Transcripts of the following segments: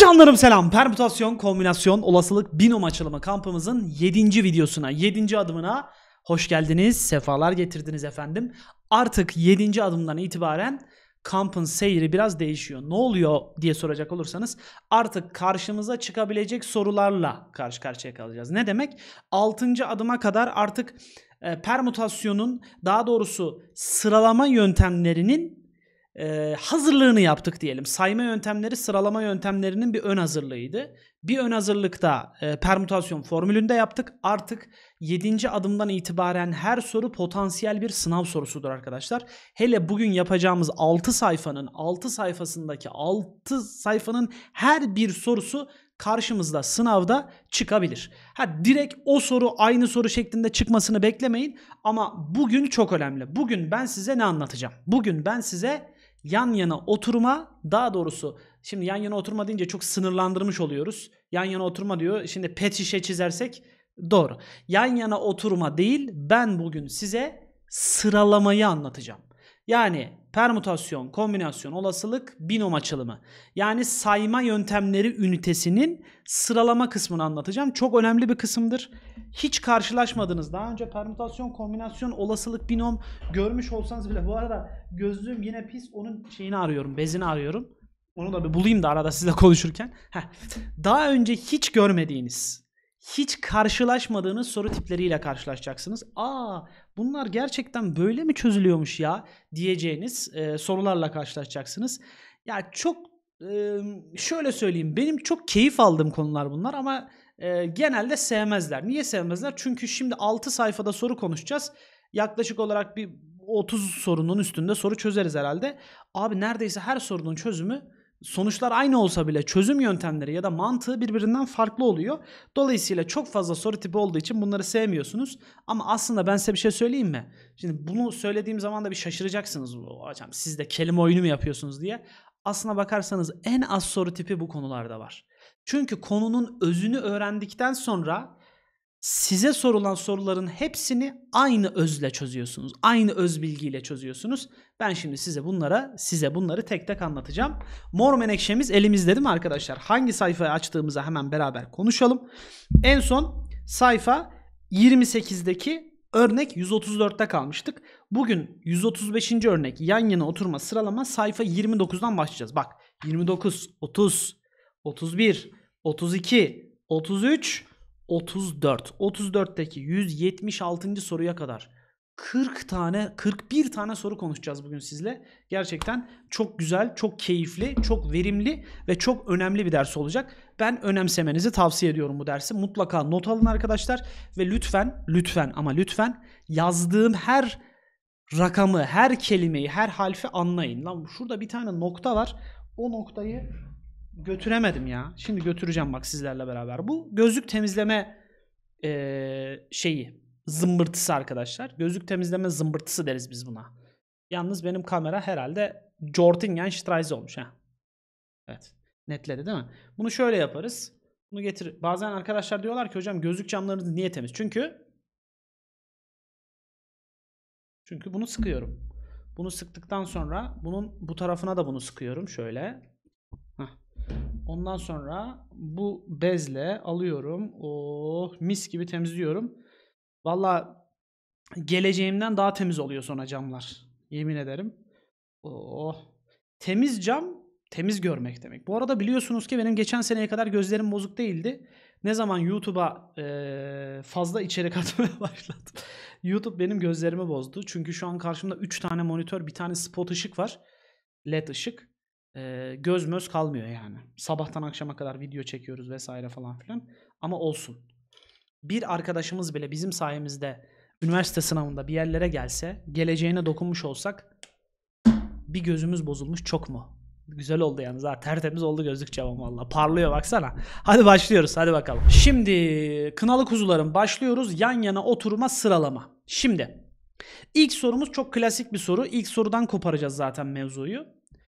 Canlarım selam. Permütasyon, kombinasyon, olasılık, binom açılımı kampımızın 7. videosuna, 7. adımına hoş geldiniz. Sefalar getirdiniz efendim. Artık 7. adımdan itibaren kampın seyri biraz değişiyor. Ne oluyor diye soracak olursanız artık karşımıza çıkabilecek sorularla karşı karşıya kalacağız. Ne demek? 6. adıma kadar artık e, permütasyonun daha doğrusu sıralama yöntemlerinin e, hazırlığını yaptık diyelim. Sayma yöntemleri sıralama yöntemlerinin bir ön hazırlığıydı. Bir ön hazırlıkta e, permütasyon formülünde yaptık. Artık 7. adımdan itibaren her soru potansiyel bir sınav sorusudur arkadaşlar. Hele bugün yapacağımız 6 sayfanın 6 sayfasındaki 6 sayfanın her bir sorusu karşımızda sınavda çıkabilir. Ha direkt o soru aynı soru şeklinde çıkmasını beklemeyin ama bugün çok önemli. Bugün ben size ne anlatacağım? Bugün ben size yan yana oturma daha doğrusu şimdi yan yana oturma deyince çok sınırlandırmış oluyoruz. Yan yana oturma diyor. Şimdi pet şişe çizersek doğru. Yan yana oturma değil ben bugün size sıralamayı anlatacağım. Yani permütasyon, kombinasyon, olasılık, binom açılımı. Yani sayma yöntemleri ünitesinin sıralama kısmını anlatacağım. Çok önemli bir kısımdır. Hiç karşılaşmadınız. Daha önce permütasyon, kombinasyon, olasılık, binom görmüş olsanız bile. Bu arada gözlüğüm yine pis. Onun şeyini arıyorum, bezini arıyorum. Onu da bir bulayım da arada sizle konuşurken. Heh. Daha önce hiç görmediğiniz, hiç karşılaşmadığınız soru tipleriyle karşılaşacaksınız. Aa, bunlar gerçekten böyle mi çözülüyormuş ya diyeceğiniz e, sorularla karşılaşacaksınız. Ya çok e, şöyle söyleyeyim benim çok keyif aldığım konular bunlar ama e, genelde sevmezler. Niye sevmezler? Çünkü şimdi 6 sayfada soru konuşacağız. Yaklaşık olarak bir 30 sorunun üstünde soru çözeriz herhalde. Abi neredeyse her sorunun çözümü sonuçlar aynı olsa bile çözüm yöntemleri ya da mantığı birbirinden farklı oluyor. Dolayısıyla çok fazla soru tipi olduğu için bunları sevmiyorsunuz. Ama aslında ben size bir şey söyleyeyim mi? Şimdi bunu söylediğim zaman da bir şaşıracaksınız. Hocam siz de kelime oyunu mu yapıyorsunuz diye. Aslına bakarsanız en az soru tipi bu konularda var. Çünkü konunun özünü öğrendikten sonra size sorulan soruların hepsini aynı özle çözüyorsunuz. Aynı öz bilgiyle çözüyorsunuz. Ben şimdi size bunlara size bunları tek tek anlatacağım. Mor menekşemiz elimizde değil mi arkadaşlar? Hangi sayfayı açtığımızı hemen beraber konuşalım. En son sayfa 28'deki örnek 134'te kalmıştık. Bugün 135. örnek yan yana oturma sıralama sayfa 29'dan başlayacağız. Bak 29, 30, 31, 32, 33, 34. 34'teki 176. soruya kadar 40 tane 41 tane soru konuşacağız bugün sizle. Gerçekten çok güzel, çok keyifli, çok verimli ve çok önemli bir ders olacak. Ben önemsemenizi tavsiye ediyorum bu dersi. Mutlaka not alın arkadaşlar ve lütfen lütfen ama lütfen yazdığım her rakamı, her kelimeyi, her harfi anlayın. Lan şurada bir tane nokta var. O noktayı götüremedim ya. Şimdi götüreceğim bak sizlerle beraber. Bu gözlük temizleme e, şeyi zımbırtısı arkadaşlar. Gözlük temizleme zımbırtısı deriz biz buna. Yalnız benim kamera herhalde Jortingen Streis olmuş ha. Evet. Netledi değil mi? Bunu şöyle yaparız. Bunu getir. Bazen arkadaşlar diyorlar ki hocam gözlük camlarınız niye temiz? Çünkü çünkü bunu sıkıyorum. Bunu sıktıktan sonra bunun bu tarafına da bunu sıkıyorum şöyle. Ondan sonra bu bezle alıyorum. Oh mis gibi temizliyorum. Valla geleceğimden daha temiz oluyor sonra camlar. Yemin ederim. Oh. Temiz cam temiz görmek demek. Bu arada biliyorsunuz ki benim geçen seneye kadar gözlerim bozuk değildi. Ne zaman YouTube'a e, fazla içerik atmaya başladım. YouTube benim gözlerimi bozdu. Çünkü şu an karşımda 3 tane monitör, bir tane spot ışık var. LED ışık e, göz möz kalmıyor yani. Sabahtan akşama kadar video çekiyoruz vesaire falan filan. Ama olsun. Bir arkadaşımız bile bizim sayemizde üniversite sınavında bir yerlere gelse, geleceğine dokunmuş olsak bir gözümüz bozulmuş çok mu? Güzel oldu yalnız ha tertemiz oldu gözlük cevabım valla parlıyor baksana. Hadi başlıyoruz hadi bakalım. Şimdi kınalı kuzuların başlıyoruz yan yana oturma sıralama. Şimdi ilk sorumuz çok klasik bir soru. İlk sorudan koparacağız zaten mevzuyu.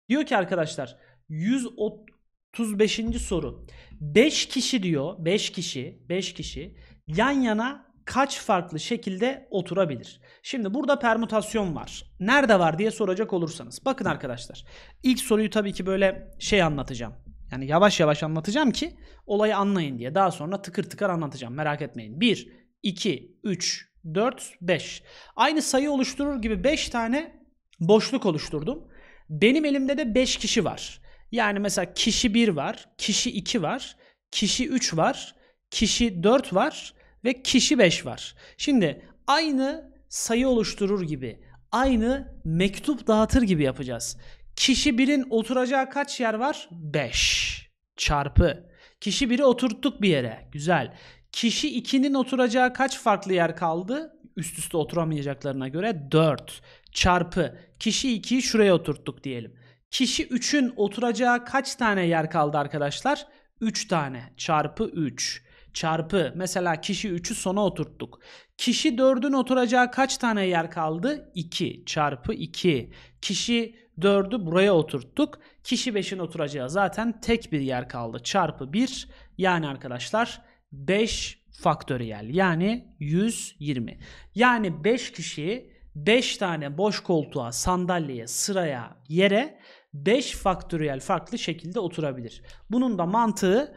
Diyor ki arkadaşlar 135. soru. 5 kişi diyor 5 kişi 5 kişi yan yana kaç farklı şekilde oturabilir? Şimdi burada permütasyon var. Nerede var diye soracak olursanız. Bakın arkadaşlar. İlk soruyu tabii ki böyle şey anlatacağım. Yani yavaş yavaş anlatacağım ki olayı anlayın diye. Daha sonra tıkır tıkır anlatacağım. Merak etmeyin. 1, 2, 3, 4, 5. Aynı sayı oluşturur gibi 5 tane boşluk oluşturdum. Benim elimde de 5 kişi var. Yani mesela kişi 1 var, kişi 2 var, kişi 3 var, kişi 4 var ve kişi 5 var. Şimdi aynı sayı oluşturur gibi, aynı mektup dağıtır gibi yapacağız. Kişi 1'in oturacağı kaç yer var? 5 çarpı. Kişi 1'i oturttuk bir yere. Güzel. Kişi 2'nin oturacağı kaç farklı yer kaldı? Üst üste oturamayacaklarına göre 4 çarpı kişi 2'yi şuraya oturttuk diyelim. Kişi 3'ün oturacağı kaç tane yer kaldı arkadaşlar? 3 tane çarpı 3 çarpı mesela kişi 3'ü sona oturttuk. Kişi 4'ün oturacağı kaç tane yer kaldı? 2 çarpı 2. Kişi 4'ü buraya oturttuk. Kişi 5'in oturacağı zaten tek bir yer kaldı. Çarpı 1 yani arkadaşlar 5 faktöriyel yani 120. Yani 5 kişi 5 tane boş koltuğa, sandalyeye, sıraya, yere 5 faktöriyel farklı şekilde oturabilir. Bunun da mantığı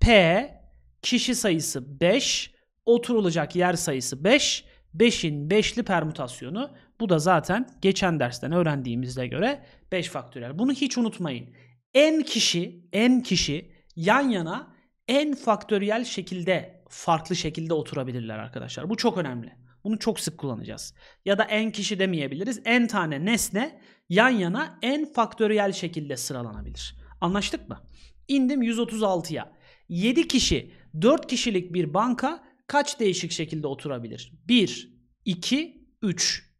P kişi sayısı 5, oturulacak yer sayısı 5, 5'in 5'li permütasyonu. Bu da zaten geçen dersten öğrendiğimizde göre 5 faktöriyel. Bunu hiç unutmayın. En kişi, en kişi yan yana en faktöriyel şekilde farklı şekilde oturabilirler arkadaşlar. Bu çok önemli. Bunu çok sık kullanacağız. Ya da en kişi demeyebiliriz. En tane nesne yan yana en faktöriyel şekilde sıralanabilir. Anlaştık mı? İndim 136'ya. 7 kişi 4 kişilik bir banka kaç değişik şekilde oturabilir? 1, 2, 3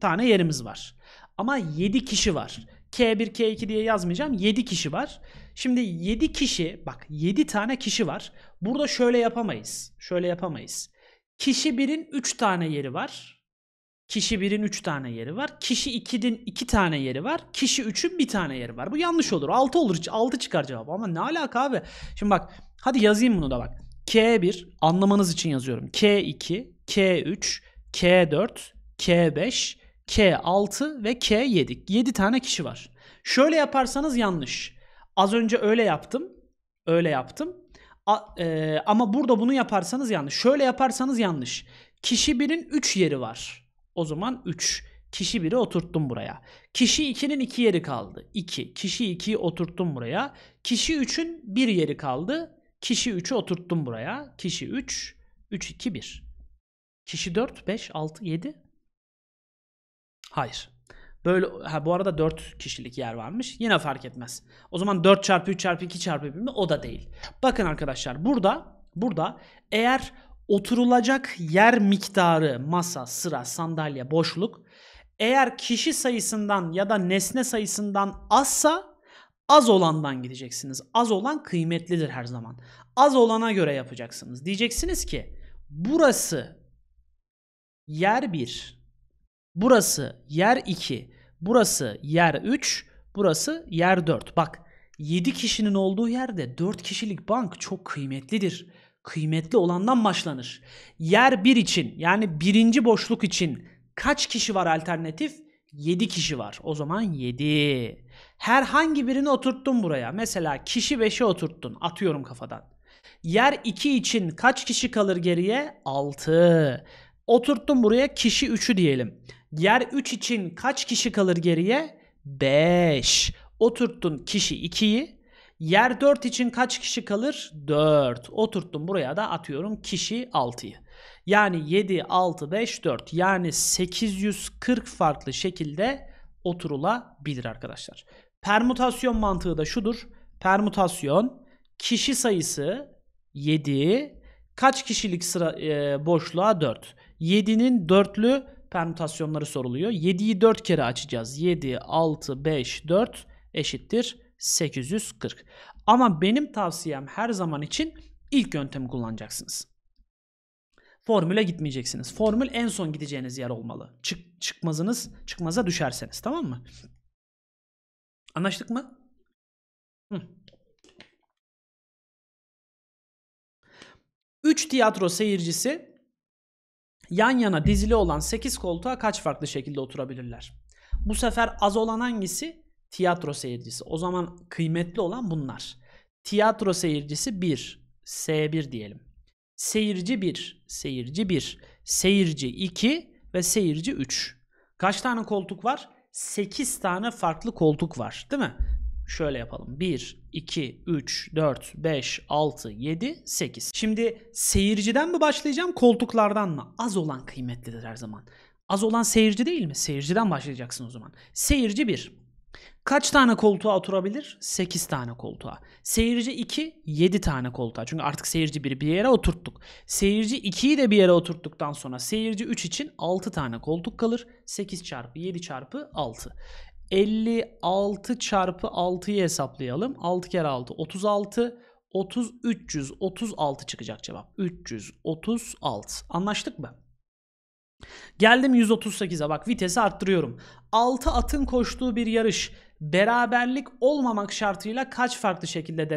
tane yerimiz var. Ama 7 kişi var. K1, K2 diye yazmayacağım. 7 kişi var. Şimdi 7 kişi, bak 7 tane kişi var. Burada şöyle yapamayız. Şöyle yapamayız. Kişi birin üç tane yeri var. Kişi birin üç tane yeri var. Kişi 2'nin iki tane yeri var. Kişi 3'ün bir tane yeri var. Bu yanlış olur. 6 olur. 6 çıkar cevap. Ama ne alaka abi? Şimdi bak. Hadi yazayım bunu da bak. K1 anlamanız için yazıyorum. K2, K3, K4, K5, K6 ve K7. 7 tane kişi var. Şöyle yaparsanız yanlış. Az önce öyle yaptım. Öyle yaptım. A, e, ama burada bunu yaparsanız yanlış. Şöyle yaparsanız yanlış. Kişi 1'in 3 yeri var. O zaman 3. Kişi 1'i oturttum buraya. Kişi 2'nin 2 yeri kaldı. 2. Kişi 2'yi oturttum buraya. Kişi 3'ün 1 yeri kaldı. Kişi 3'ü oturttum buraya. Kişi 3. 3, 2, 1. Kişi 4, 5, 6, 7. Hayır. Böyle ha bu arada 4 kişilik yer varmış. Yine fark etmez. O zaman 4 çarpı 3 çarpı 2 çarpı 1 mi? O da değil. Bakın arkadaşlar burada burada eğer oturulacak yer miktarı, masa, sıra, sandalye, boşluk eğer kişi sayısından ya da nesne sayısından azsa az olandan gideceksiniz. Az olan kıymetlidir her zaman. Az olana göre yapacaksınız. Diyeceksiniz ki burası yer 1, burası yer 2, Burası yer 3, burası yer 4. Bak 7 kişinin olduğu yerde 4 kişilik bank çok kıymetlidir. Kıymetli olandan başlanır. Yer 1 için yani birinci boşluk için kaç kişi var alternatif? 7 kişi var. O zaman 7. Herhangi birini oturttun buraya. Mesela kişi 5'e oturttun. Atıyorum kafadan. Yer 2 için kaç kişi kalır geriye? 6. Oturttum buraya kişi 3'ü diyelim. Yer 3 için kaç kişi kalır geriye? 5. Oturttun kişi 2'yi. Yer 4 için kaç kişi kalır? 4. Oturttum buraya da atıyorum kişi 6'yı. Yani 7, 6, 5, 4 yani 840 farklı şekilde oturulabilir arkadaşlar. Permutasyon mantığı da şudur. Permutasyon kişi sayısı 7 kaç kişilik sıra e, boşluğa 4. 7'nin dörtlü permütasyonları soruluyor. 7'yi 4 kere açacağız. 7, 6, 5, 4 eşittir 840. Ama benim tavsiyem her zaman için ilk yöntemi kullanacaksınız. Formüle gitmeyeceksiniz. Formül en son gideceğiniz yer olmalı. Çık, çıkmazınız, çıkmaza düşerseniz tamam mı? Anlaştık mı? Hı. 3 tiyatro seyircisi Yan yana dizili olan 8 koltuğa kaç farklı şekilde oturabilirler? Bu sefer az olan hangisi? Tiyatro seyircisi. O zaman kıymetli olan bunlar. Tiyatro seyircisi 1, S1 diyelim. Seyirci 1, seyirci 1, seyirci 2 ve seyirci 3. Kaç tane koltuk var? 8 tane farklı koltuk var değil mi? şöyle yapalım. 1, 2, 3, 4, 5, 6, 7, 8. Şimdi seyirciden mi başlayacağım koltuklardan mı? Az olan kıymetlidir her zaman. Az olan seyirci değil mi? Seyirciden başlayacaksın o zaman. Seyirci 1. Kaç tane koltuğa oturabilir? 8 tane koltuğa. Seyirci 2, 7 tane koltuğa. Çünkü artık seyirci 1'i bir yere oturttuk. Seyirci 2'yi de bir yere oturttuktan sonra seyirci 3 için 6 tane koltuk kalır. 8 çarpı 7 çarpı 6. 56 çarpı 6'yı hesaplayalım. 6 kere 6 36. 30 336 çıkacak cevap. 336. Anlaştık mı? Geldim 138'e bak vitesi arttırıyorum. 6 atın koştuğu bir yarış beraberlik olmamak şartıyla kaç farklı şekilde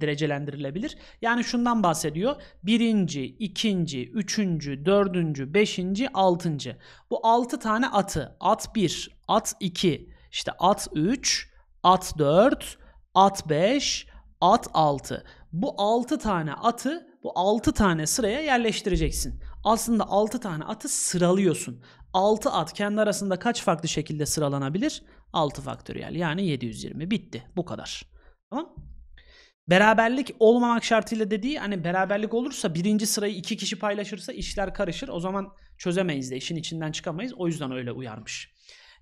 derecelendirilebilir? Yani şundan bahsediyor. Birinci, ikinci, üçüncü, dördüncü, beşinci, altıncı. Bu altı tane atı. At bir, at iki, işte at üç, at dört, at beş, at altı. Bu altı tane atı bu altı tane sıraya yerleştireceksin aslında 6 tane atı sıralıyorsun. 6 at kendi arasında kaç farklı şekilde sıralanabilir? 6 faktöriyel yani 720 bitti bu kadar. Tamam Beraberlik olmamak şartıyla dediği hani beraberlik olursa birinci sırayı iki kişi paylaşırsa işler karışır. O zaman çözemeyiz de işin içinden çıkamayız. O yüzden öyle uyarmış.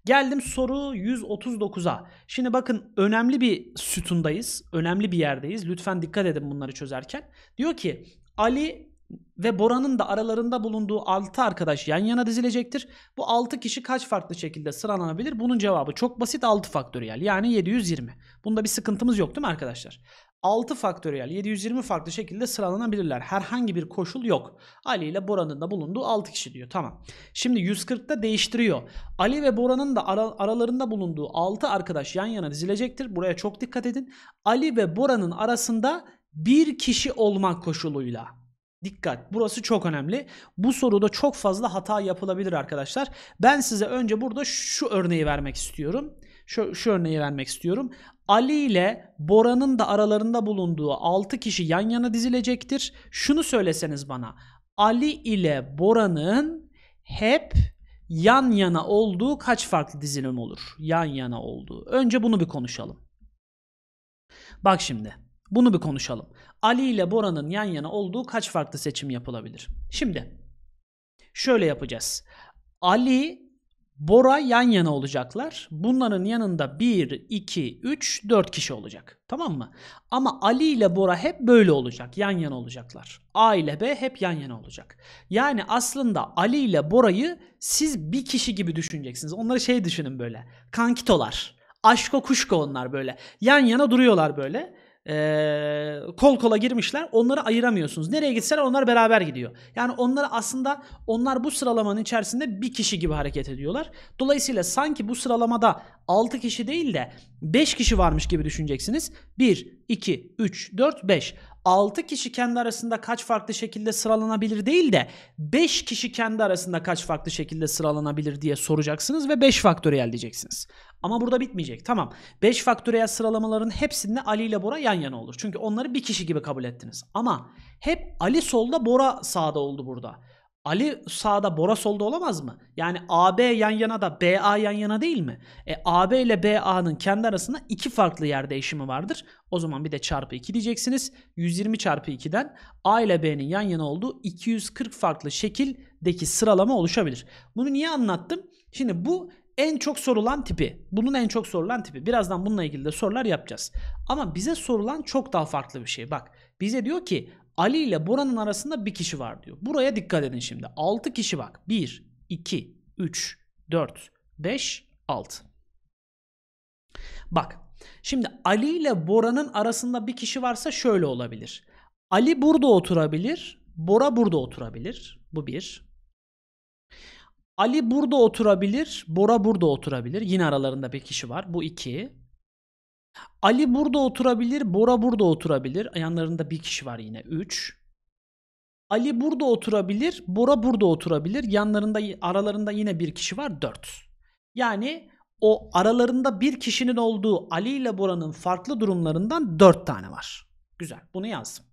Geldim soru 139'a. Şimdi bakın önemli bir sütundayız. Önemli bir yerdeyiz. Lütfen dikkat edin bunları çözerken. Diyor ki Ali ve Bora'nın da aralarında bulunduğu 6 arkadaş yan yana dizilecektir. Bu 6 kişi kaç farklı şekilde sıralanabilir? Bunun cevabı çok basit 6 faktöriyel yani 720. Bunda bir sıkıntımız yok değil mi arkadaşlar? 6 faktöriyel 720 farklı şekilde sıralanabilirler. Herhangi bir koşul yok. Ali ile Bora'nın da bulunduğu 6 kişi diyor. Tamam. Şimdi 140'ta değiştiriyor. Ali ve Bora'nın da ara, aralarında bulunduğu 6 arkadaş yan yana dizilecektir. Buraya çok dikkat edin. Ali ve Bora'nın arasında bir kişi olmak koşuluyla. Dikkat burası çok önemli. Bu soruda çok fazla hata yapılabilir arkadaşlar. Ben size önce burada şu örneği vermek istiyorum. Şu, şu örneği vermek istiyorum. Ali ile Bora'nın da aralarında bulunduğu 6 kişi yan yana dizilecektir. Şunu söyleseniz bana. Ali ile Bora'nın hep yan yana olduğu kaç farklı dizilim olur? Yan yana olduğu. Önce bunu bir konuşalım. Bak şimdi. Bunu bir konuşalım. Ali ile Bora'nın yan yana olduğu kaç farklı seçim yapılabilir? Şimdi şöyle yapacağız. Ali, Bora yan yana olacaklar. Bunların yanında 1, 2, 3, 4 kişi olacak. Tamam mı? Ama Ali ile Bora hep böyle olacak. Yan yana olacaklar. A ile B hep yan yana olacak. Yani aslında Ali ile Bora'yı siz bir kişi gibi düşüneceksiniz. Onları şey düşünün böyle. Kankitolar. Aşko kuşko onlar böyle. Yan yana duruyorlar böyle e, kol kola girmişler. Onları ayıramıyorsunuz. Nereye gitseler onlar beraber gidiyor. Yani onları aslında onlar bu sıralamanın içerisinde bir kişi gibi hareket ediyorlar. Dolayısıyla sanki bu sıralamada 6 kişi değil de 5 kişi varmış gibi düşüneceksiniz. 1, 2, 3, 4, 5. 6 kişi kendi arasında kaç farklı şekilde sıralanabilir değil de 5 kişi kendi arasında kaç farklı şekilde sıralanabilir diye soracaksınız ve 5 faktöriyel diyeceksiniz. Ama burada bitmeyecek. Tamam. 5 faktöriyel sıralamaların hepsinde Ali ile Bora yan yana olur. Çünkü onları bir kişi gibi kabul ettiniz. Ama hep Ali solda Bora sağda oldu burada. Ali sağda Bora solda olamaz mı? Yani AB yan yana da BA yan yana değil mi? E, AB ile BA'nın kendi arasında iki farklı yer değişimi vardır. O zaman bir de çarpı 2 diyeceksiniz. 120 çarpı 2'den A ile B'nin yan yana olduğu 240 farklı şekildeki sıralama oluşabilir. Bunu niye anlattım? Şimdi bu en çok sorulan tipi. Bunun en çok sorulan tipi. Birazdan bununla ilgili de sorular yapacağız. Ama bize sorulan çok daha farklı bir şey. Bak bize diyor ki Ali ile Bora'nın arasında bir kişi var diyor. Buraya dikkat edin şimdi. 6 kişi bak. 1, 2, 3, 4, 5, 6. Bak şimdi Ali ile Bora'nın arasında bir kişi varsa şöyle olabilir. Ali burada oturabilir. Bora burada oturabilir. Bu bir. Ali burada oturabilir. Bora burada oturabilir. Yine aralarında bir kişi var. Bu iki. Ali burada oturabilir. Bora burada oturabilir. Yanlarında bir kişi var yine. Üç. Ali burada oturabilir. Bora burada oturabilir. Yanlarında aralarında yine bir kişi var. Dört. Yani o aralarında bir kişinin olduğu Ali ile Bora'nın farklı durumlarından dört tane var. Güzel. Bunu yazdım.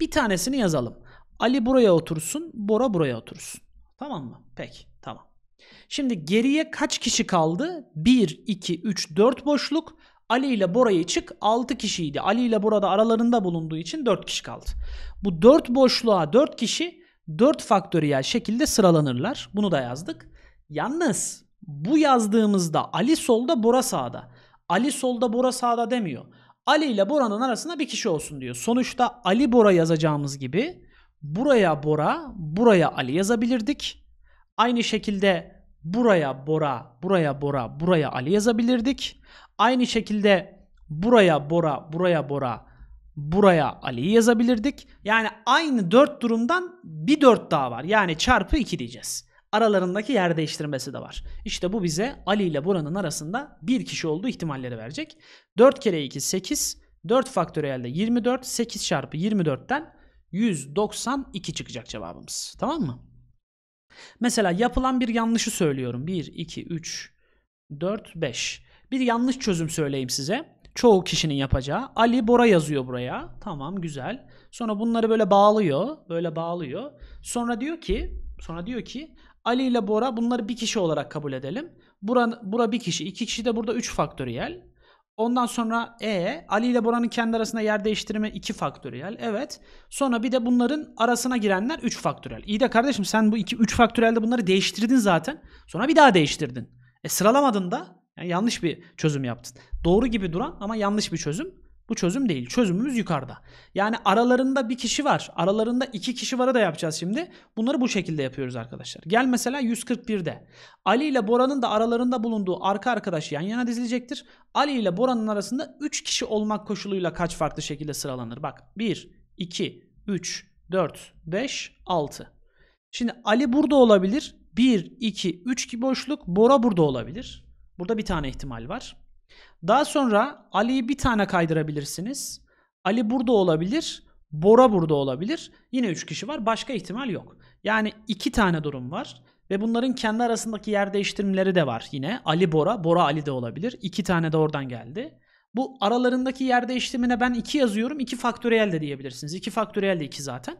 Bir tanesini yazalım. Ali buraya otursun. Bora buraya otursun. Tamam mı? Peki. Şimdi geriye kaç kişi kaldı? 1, 2, 3, 4 boşluk. Ali ile Bora'yı çık 6 kişiydi. Ali ile Borada aralarında bulunduğu için 4 kişi kaldı. Bu 4 boşluğa 4 kişi 4 faktöriyel şekilde sıralanırlar. Bunu da yazdık. Yalnız bu yazdığımızda Ali solda Bora sağda. Ali solda Bora sağda demiyor. Ali ile Bora'nın arasında bir kişi olsun diyor. Sonuçta Ali Bora yazacağımız gibi buraya Bora, buraya Ali yazabilirdik. Aynı şekilde buraya Bora, buraya Bora, buraya Ali yazabilirdik. Aynı şekilde buraya Bora, buraya Bora, buraya Ali yazabilirdik. Yani aynı 4 durumdan bir 4 daha var. Yani çarpı 2 diyeceğiz. Aralarındaki yer değiştirmesi de var. İşte bu bize Ali ile Bora'nın arasında bir kişi olduğu ihtimalleri verecek. 4 kere 2 8, 4 faktöriyelde 24, 8 çarpı 24'ten 192 çıkacak cevabımız. Tamam mı? Mesela yapılan bir yanlışı söylüyorum. 1, 2, 3, 4, 5. Bir yanlış çözüm söyleyeyim size. Çoğu kişinin yapacağı. Ali Bora yazıyor buraya. Tamam güzel. Sonra bunları böyle bağlıyor. Böyle bağlıyor. Sonra diyor ki sonra diyor ki Ali ile Bora bunları bir kişi olarak kabul edelim. Bura, bura bir kişi. iki kişi de burada üç faktöriyel. Ondan sonra E, Ali ile Bora'nın kendi arasında yer değiştirme 2 faktöriyel. Evet. Sonra bir de bunların arasına girenler 3 faktöriyel. İyi de kardeşim sen bu 2 3 faktöriyelde bunları değiştirdin zaten. Sonra bir daha değiştirdin. E sıralamadın da yani yanlış bir çözüm yaptın. Doğru gibi duran ama yanlış bir çözüm. Bu çözüm değil. Çözümümüz yukarıda. Yani aralarında bir kişi var. Aralarında iki kişi varı da yapacağız şimdi. Bunları bu şekilde yapıyoruz arkadaşlar. Gel mesela 141'de. Ali ile Bora'nın da aralarında bulunduğu arka arkadaş yan yana dizilecektir. Ali ile Bora'nın arasında 3 kişi olmak koşuluyla kaç farklı şekilde sıralanır? Bak 1, 2, 3, 4, 5, 6. Şimdi Ali burada olabilir. 1, 2, 3 boşluk. Bora burada olabilir. Burada bir tane ihtimal var. Daha sonra Ali'yi bir tane kaydırabilirsiniz. Ali burada olabilir. Bora burada olabilir. Yine 3 kişi var. Başka ihtimal yok. Yani 2 tane durum var. Ve bunların kendi arasındaki yer değiştirmeleri de var yine. Ali Bora, Bora Ali de olabilir. 2 tane de oradan geldi. Bu aralarındaki yer değiştirmine ben 2 yazıyorum. 2 faktöriyel de diyebilirsiniz. 2 faktöriyel de 2 zaten.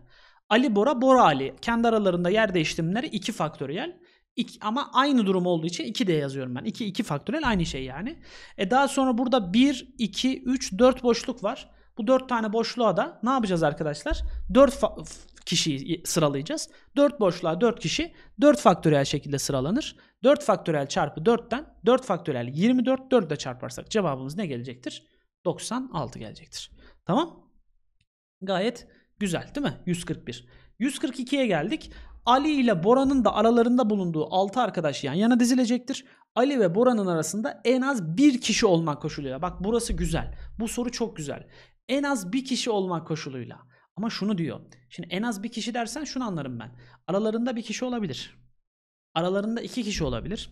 Ali Bora, Bora Ali. Kendi aralarında yer değiştirmeleri 2 faktöriyel. İki, ama aynı durum olduğu için 2 diye yazıyorum ben. 2, 2 faktörel aynı şey yani. E daha sonra burada 1, 2, 3, 4 boşluk var. Bu 4 tane boşluğa da ne yapacağız arkadaşlar? 4 kişiyi sıralayacağız. 4 boşluğa 4 kişi 4 faktörel şekilde sıralanır. 4 faktörel çarpı 4'ten 4 faktöriyel 24 4 ile çarparsak cevabımız ne gelecektir? 96 gelecektir. Tamam? Gayet güzel değil mi? 141. 142'ye geldik. Ali ile Bora'nın da aralarında bulunduğu 6 arkadaş yan yana dizilecektir. Ali ve Bora'nın arasında en az bir kişi olmak koşuluyla. Bak burası güzel. Bu soru çok güzel. En az bir kişi olmak koşuluyla. Ama şunu diyor. Şimdi en az bir kişi dersen şunu anlarım ben. Aralarında bir kişi olabilir. Aralarında iki kişi olabilir.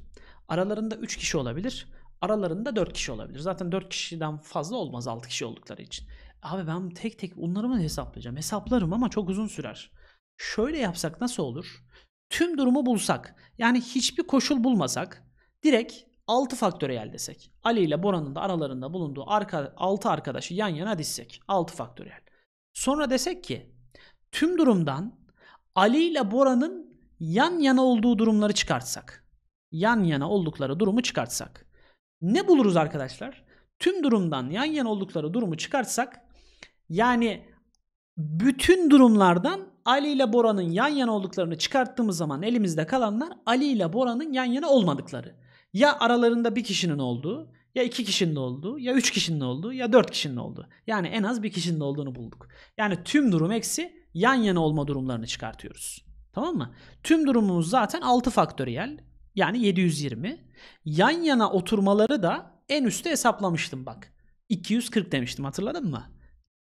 Aralarında üç kişi olabilir. Aralarında dört kişi olabilir. Zaten dört kişiden fazla olmaz altı kişi oldukları için. Abi ben tek tek bunları mı hesaplayacağım? Hesaplarım ama çok uzun sürer şöyle yapsak nasıl olur? Tüm durumu bulsak yani hiçbir koşul bulmasak direkt 6 faktöriyel desek. Ali ile Bora'nın da aralarında bulunduğu arka, 6 arkadaşı yan yana dizsek. 6 faktöriyel. Sonra desek ki tüm durumdan Ali ile Bora'nın yan yana olduğu durumları çıkartsak. Yan yana oldukları durumu çıkartsak. Ne buluruz arkadaşlar? Tüm durumdan yan yana oldukları durumu çıkartsak yani bütün durumlardan Ali ile Bora'nın yan yana olduklarını çıkarttığımız zaman elimizde kalanlar Ali ile Bora'nın yan yana olmadıkları. Ya aralarında bir kişinin olduğu, ya iki kişinin olduğu, ya üç kişinin olduğu, ya dört kişinin olduğu. Yani en az bir kişinin olduğunu bulduk. Yani tüm durum eksi yan yana olma durumlarını çıkartıyoruz. Tamam mı? Tüm durumumuz zaten 6 faktöriyel. Yani 720. Yan yana oturmaları da en üstte hesaplamıştım bak. 240 demiştim hatırladın mı?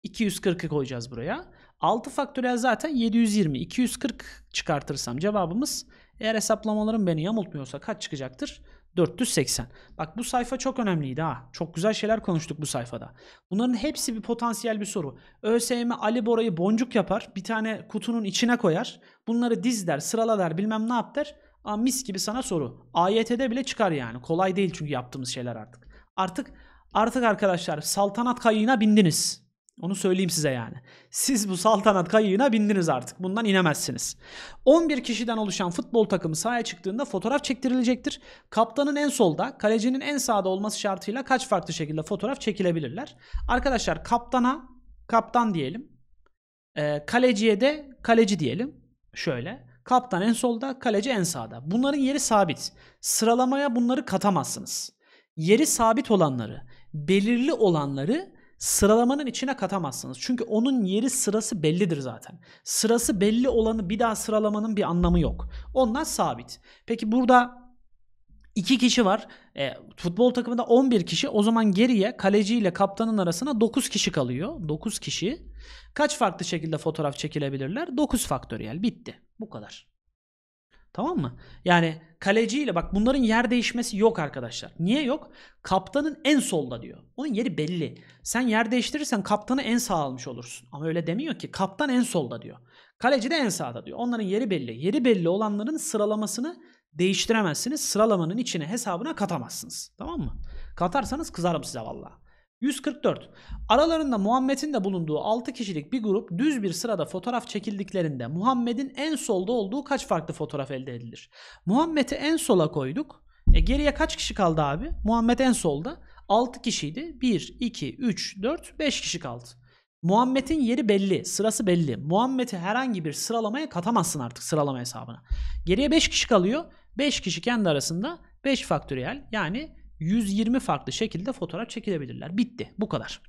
240'ı koyacağız buraya. 6 faktörel zaten 720. 240 çıkartırsam cevabımız eğer hesaplamalarım beni yamultmuyorsa kaç çıkacaktır? 480. Bak bu sayfa çok önemliydi ha. Çok güzel şeyler konuştuk bu sayfada. Bunların hepsi bir potansiyel bir soru. ÖSYM Ali Bora'yı boncuk yapar. Bir tane kutunun içine koyar. Bunları dizler, der, sırala der, bilmem ne yap der. Aa, mis gibi sana soru. AYT'de bile çıkar yani. Kolay değil çünkü yaptığımız şeyler artık. Artık artık arkadaşlar saltanat kayığına bindiniz. Onu söyleyeyim size yani. Siz bu saltanat kayığına bindiniz artık. Bundan inemezsiniz. 11 kişiden oluşan futbol takımı sahaya çıktığında fotoğraf çektirilecektir. Kaptanın en solda, kalecinin en sağda olması şartıyla kaç farklı şekilde fotoğraf çekilebilirler. Arkadaşlar kaptana kaptan diyelim. E, kaleciye de kaleci diyelim. Şöyle. Kaptan en solda, kaleci en sağda. Bunların yeri sabit. Sıralamaya bunları katamazsınız. Yeri sabit olanları, belirli olanları sıralamanın içine katamazsınız. Çünkü onun yeri sırası bellidir zaten. Sırası belli olanı bir daha sıralamanın bir anlamı yok. Onlar sabit. Peki burada iki kişi var. E, futbol takımında 11 kişi. O zaman geriye kaleci ile kaptanın arasına 9 kişi kalıyor. 9 kişi. Kaç farklı şekilde fotoğraf çekilebilirler? 9 faktöriyel. Bitti. Bu kadar. Tamam mı? Yani kaleciyle bak bunların yer değişmesi yok arkadaşlar. Niye yok? Kaptanın en solda diyor. Onun yeri belli. Sen yer değiştirirsen kaptanı en sağ almış olursun. Ama öyle demiyor ki. Kaptan en solda diyor. Kaleci de en sağda diyor. Onların yeri belli. Yeri belli olanların sıralamasını değiştiremezsiniz. Sıralamanın içine hesabına katamazsınız. Tamam mı? Katarsanız kızarım size vallahi. 144. Aralarında Muhammed'in de bulunduğu 6 kişilik bir grup düz bir sırada fotoğraf çekildiklerinde Muhammed'in en solda olduğu kaç farklı fotoğraf elde edilir? Muhammed'i en sola koyduk. E geriye kaç kişi kaldı abi? Muhammed en solda. 6 kişiydi. 1, 2, 3, 4, 5 kişi kaldı. Muhammed'in yeri belli, sırası belli. Muhammed'i herhangi bir sıralamaya katamazsın artık sıralama hesabına. Geriye 5 kişi kalıyor. 5 kişi kendi arasında 5 faktöriyel yani 120 farklı şekilde fotoğraf çekilebilirler. Bitti. Bu kadar.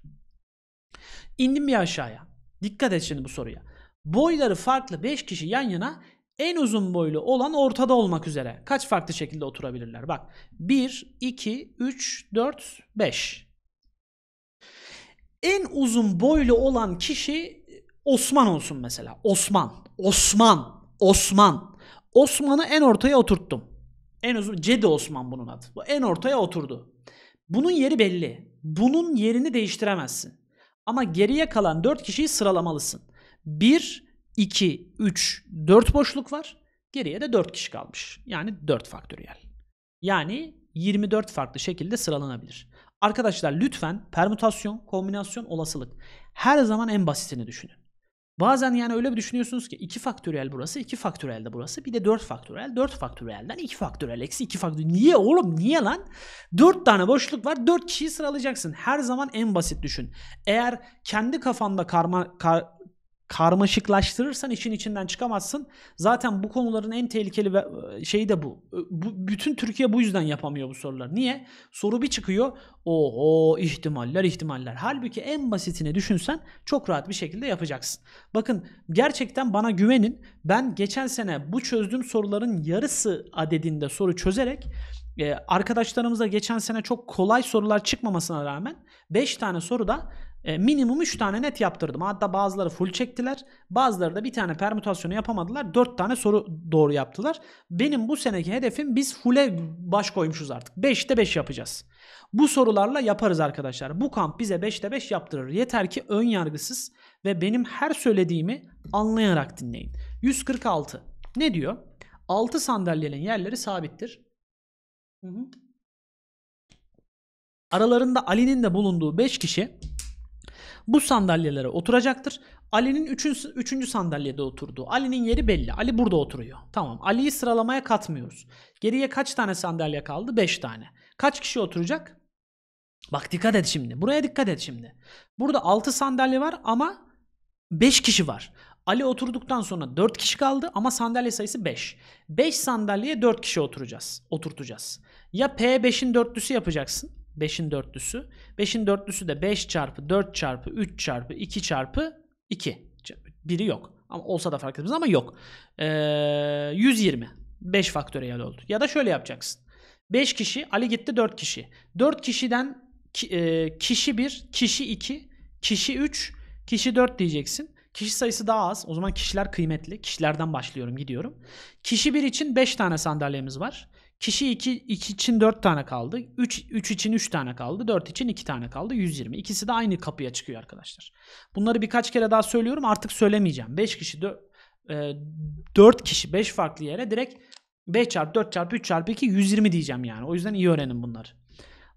İndim bir aşağıya. Dikkat et şimdi bu soruya. Boyları farklı 5 kişi yan yana en uzun boylu olan ortada olmak üzere kaç farklı şekilde oturabilirler? Bak 1, 2, 3, 4, 5. En uzun boylu olan kişi e, Osman olsun mesela. Osman, Osman, Osman. Osman'ı en ortaya oturttum. En uzun Cedi Osman bunun adı. Bu en ortaya oturdu. Bunun yeri belli. Bunun yerini değiştiremezsin. Ama geriye kalan 4 kişiyi sıralamalısın. 1, 2, 3, 4 boşluk var. Geriye de 4 kişi kalmış. Yani 4 faktöriyel. Yani 24 farklı şekilde sıralanabilir. Arkadaşlar lütfen permütasyon, kombinasyon, olasılık her zaman en basitini düşünün. Bazen yani öyle bir düşünüyorsunuz ki 2 faktöriyel burası, 2 faktöriyel de burası. Bir de 4 faktöriyel. 4 faktöriyelden 2 faktöriyel eksi 2 faktöriyel. Niye oğlum? Niye lan? 4 tane boşluk var. 4 kişiyi sıralayacaksın. Her zaman en basit düşün. Eğer kendi kafanda karma, kar, karmaşıklaştırırsan işin içinden çıkamazsın. Zaten bu konuların en tehlikeli e, şeyi de bu. E, bu. Bütün Türkiye bu yüzden yapamıyor bu sorular. Niye? Soru bir çıkıyor. Oho ihtimaller ihtimaller. Halbuki en basitini düşünsen çok rahat bir şekilde yapacaksın. Bakın gerçekten bana güvenin. Ben geçen sene bu çözdüğüm soruların yarısı adedinde soru çözerek e, arkadaşlarımıza geçen sene çok kolay sorular çıkmamasına rağmen 5 tane soruda e, minimum 3 tane net yaptırdım. Hatta bazıları full çektiler. Bazıları da bir tane permütasyonu yapamadılar. 4 tane soru doğru yaptılar. Benim bu seneki hedefim biz full'e baş koymuşuz artık. 5'te 5 yapacağız. Bu sorularla yaparız arkadaşlar. Bu kamp bize 5'te 5 yaptırır. Yeter ki ön yargısız ve benim her söylediğimi anlayarak dinleyin. 146. Ne diyor? 6 sandalyenin yerleri sabittir. Hı hı. Aralarında Ali'nin de bulunduğu 5 kişi bu sandalyelere oturacaktır. Ali'nin 3. üçüncü sandalyede oturduğu. Ali'nin yeri belli. Ali burada oturuyor. Tamam. Ali'yi sıralamaya katmıyoruz. Geriye kaç tane sandalye kaldı? Beş tane. Kaç kişi oturacak? Bak dikkat et şimdi. Buraya dikkat et şimdi. Burada altı sandalye var ama beş kişi var. Ali oturduktan sonra dört kişi kaldı ama sandalye sayısı beş. Beş sandalyeye dört kişi oturacağız. Oturtacağız. Ya P5'in dörtlüsü yapacaksın 5'in dörtlüsü. 5'in dörtlüsü de 5 çarpı 4 çarpı 3 çarpı 2 çarpı 2. Biri yok. Ama olsa da fark etmez ama yok. Ee, 120. 5 faktöriyel oldu. Ya da şöyle yapacaksın. 5 kişi, Ali gitti 4 kişi. 4 kişiden e, kişi 1, kişi 2, kişi 3, kişi 4 diyeceksin. Kişi sayısı daha az. O zaman kişiler kıymetli. Kişilerden başlıyorum, gidiyorum. Kişi 1 için 5 tane sandalyemiz var. Kişi 2, 2 için 4 tane kaldı. 3, 3 için 3 tane kaldı. 4 için 2 tane kaldı. 120. İkisi de aynı kapıya çıkıyor arkadaşlar. Bunları birkaç kere daha söylüyorum. Artık söylemeyeceğim. 5 kişi 4, e, kişi 5 farklı yere direkt 5 çarpı 4 çarpı 3 çarpı 2 120 diyeceğim yani. O yüzden iyi öğrenin bunları.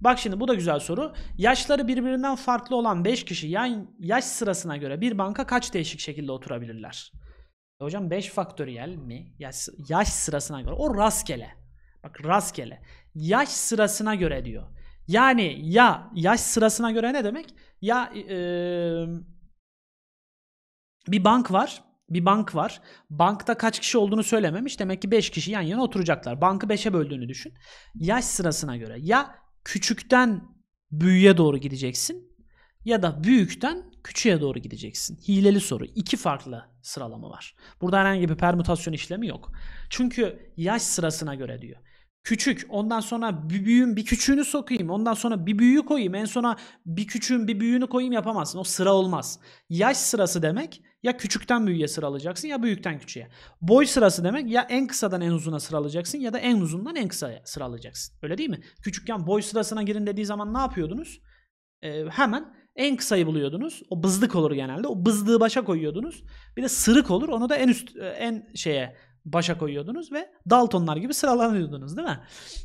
Bak şimdi bu da güzel soru. Yaşları birbirinden farklı olan 5 kişi yan yaş sırasına göre bir banka kaç değişik şekilde oturabilirler? Hocam 5 faktöriyel mi? Yaş, yaş sırasına göre. O rastgele. Bak rastgele. Yaş sırasına göre diyor. Yani ya yaş sırasına göre ne demek? Ya e, bir bank var. Bir bank var. Bankta kaç kişi olduğunu söylememiş. Demek ki 5 kişi yan yana oturacaklar. Bankı 5'e böldüğünü düşün. Yaş sırasına göre ya küçükten büyüğe doğru gideceksin ya da büyükten küçüğe doğru gideceksin. Hileli soru. İki farklı sıralama var. Burada herhangi bir permütasyon işlemi yok. Çünkü yaş sırasına göre diyor küçük ondan sonra bir büyüğün bir küçüğünü sokayım ondan sonra bir büyüğü koyayım en sona bir küçüğün bir büyüğünü koyayım yapamazsın o sıra olmaz. Yaş sırası demek ya küçükten büyüğe sıralayacaksın ya büyükten küçüğe. Boy sırası demek ya en kısadan en uzuna sıralayacaksın ya da en uzundan en kısaya sıralayacaksın. Öyle değil mi? Küçükken boy sırasına girin dediği zaman ne yapıyordunuz? Ee, hemen en kısayı buluyordunuz. O bızdık olur genelde. O bızdığı başa koyuyordunuz. Bir de sırık olur. Onu da en üst e, en şeye başa koyuyordunuz ve Daltonlar gibi sıralanıyordunuz değil mi?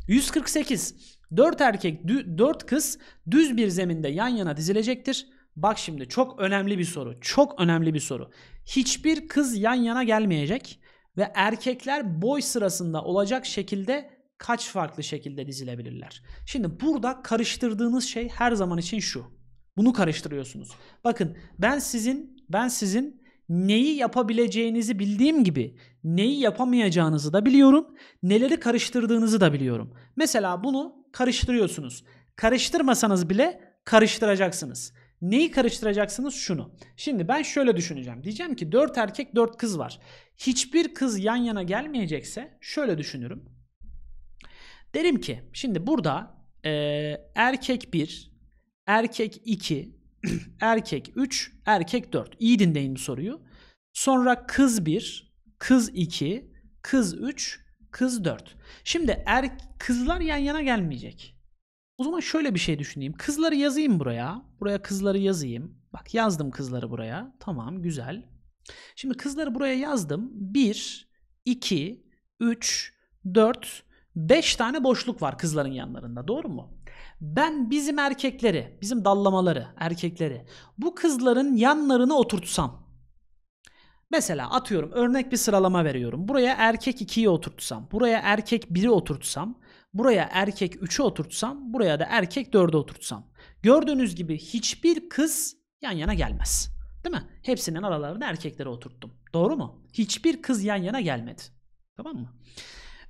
148. 4 erkek 4 kız düz bir zeminde yan yana dizilecektir. Bak şimdi çok önemli bir soru. Çok önemli bir soru. Hiçbir kız yan yana gelmeyecek ve erkekler boy sırasında olacak şekilde kaç farklı şekilde dizilebilirler? Şimdi burada karıştırdığınız şey her zaman için şu. Bunu karıştırıyorsunuz. Bakın ben sizin ben sizin neyi yapabileceğinizi bildiğim gibi neyi yapamayacağınızı da biliyorum. Neleri karıştırdığınızı da biliyorum. Mesela bunu karıştırıyorsunuz. Karıştırmasanız bile karıştıracaksınız. Neyi karıştıracaksınız? Şunu. Şimdi ben şöyle düşüneceğim. Diyeceğim ki 4 erkek 4 kız var. Hiçbir kız yan yana gelmeyecekse şöyle düşünürüm. Derim ki şimdi burada e, erkek 1, erkek 2, erkek 3, erkek 4. İyi dinleyin bu soruyu. Sonra kız 1, kız 2, kız 3, kız 4. Şimdi er, kızlar yan yana gelmeyecek. O zaman şöyle bir şey düşüneyim. Kızları yazayım buraya. Buraya kızları yazayım. Bak yazdım kızları buraya. Tamam güzel. Şimdi kızları buraya yazdım. 1, 2, 3, 4, 5 tane boşluk var kızların yanlarında. Doğru mu? Ben bizim erkekleri, bizim dallamaları, erkekleri bu kızların yanlarına oturtsam. Mesela atıyorum örnek bir sıralama veriyorum. Buraya erkek 2'yi oturtsam, buraya erkek 1'i oturtsam, buraya erkek 3'ü oturtsam, buraya da erkek 4'ü oturtsam. Gördüğünüz gibi hiçbir kız yan yana gelmez. Değil mi? Hepsinin aralarına erkekleri oturttum. Doğru mu? Hiçbir kız yan yana gelmedi. Tamam mı?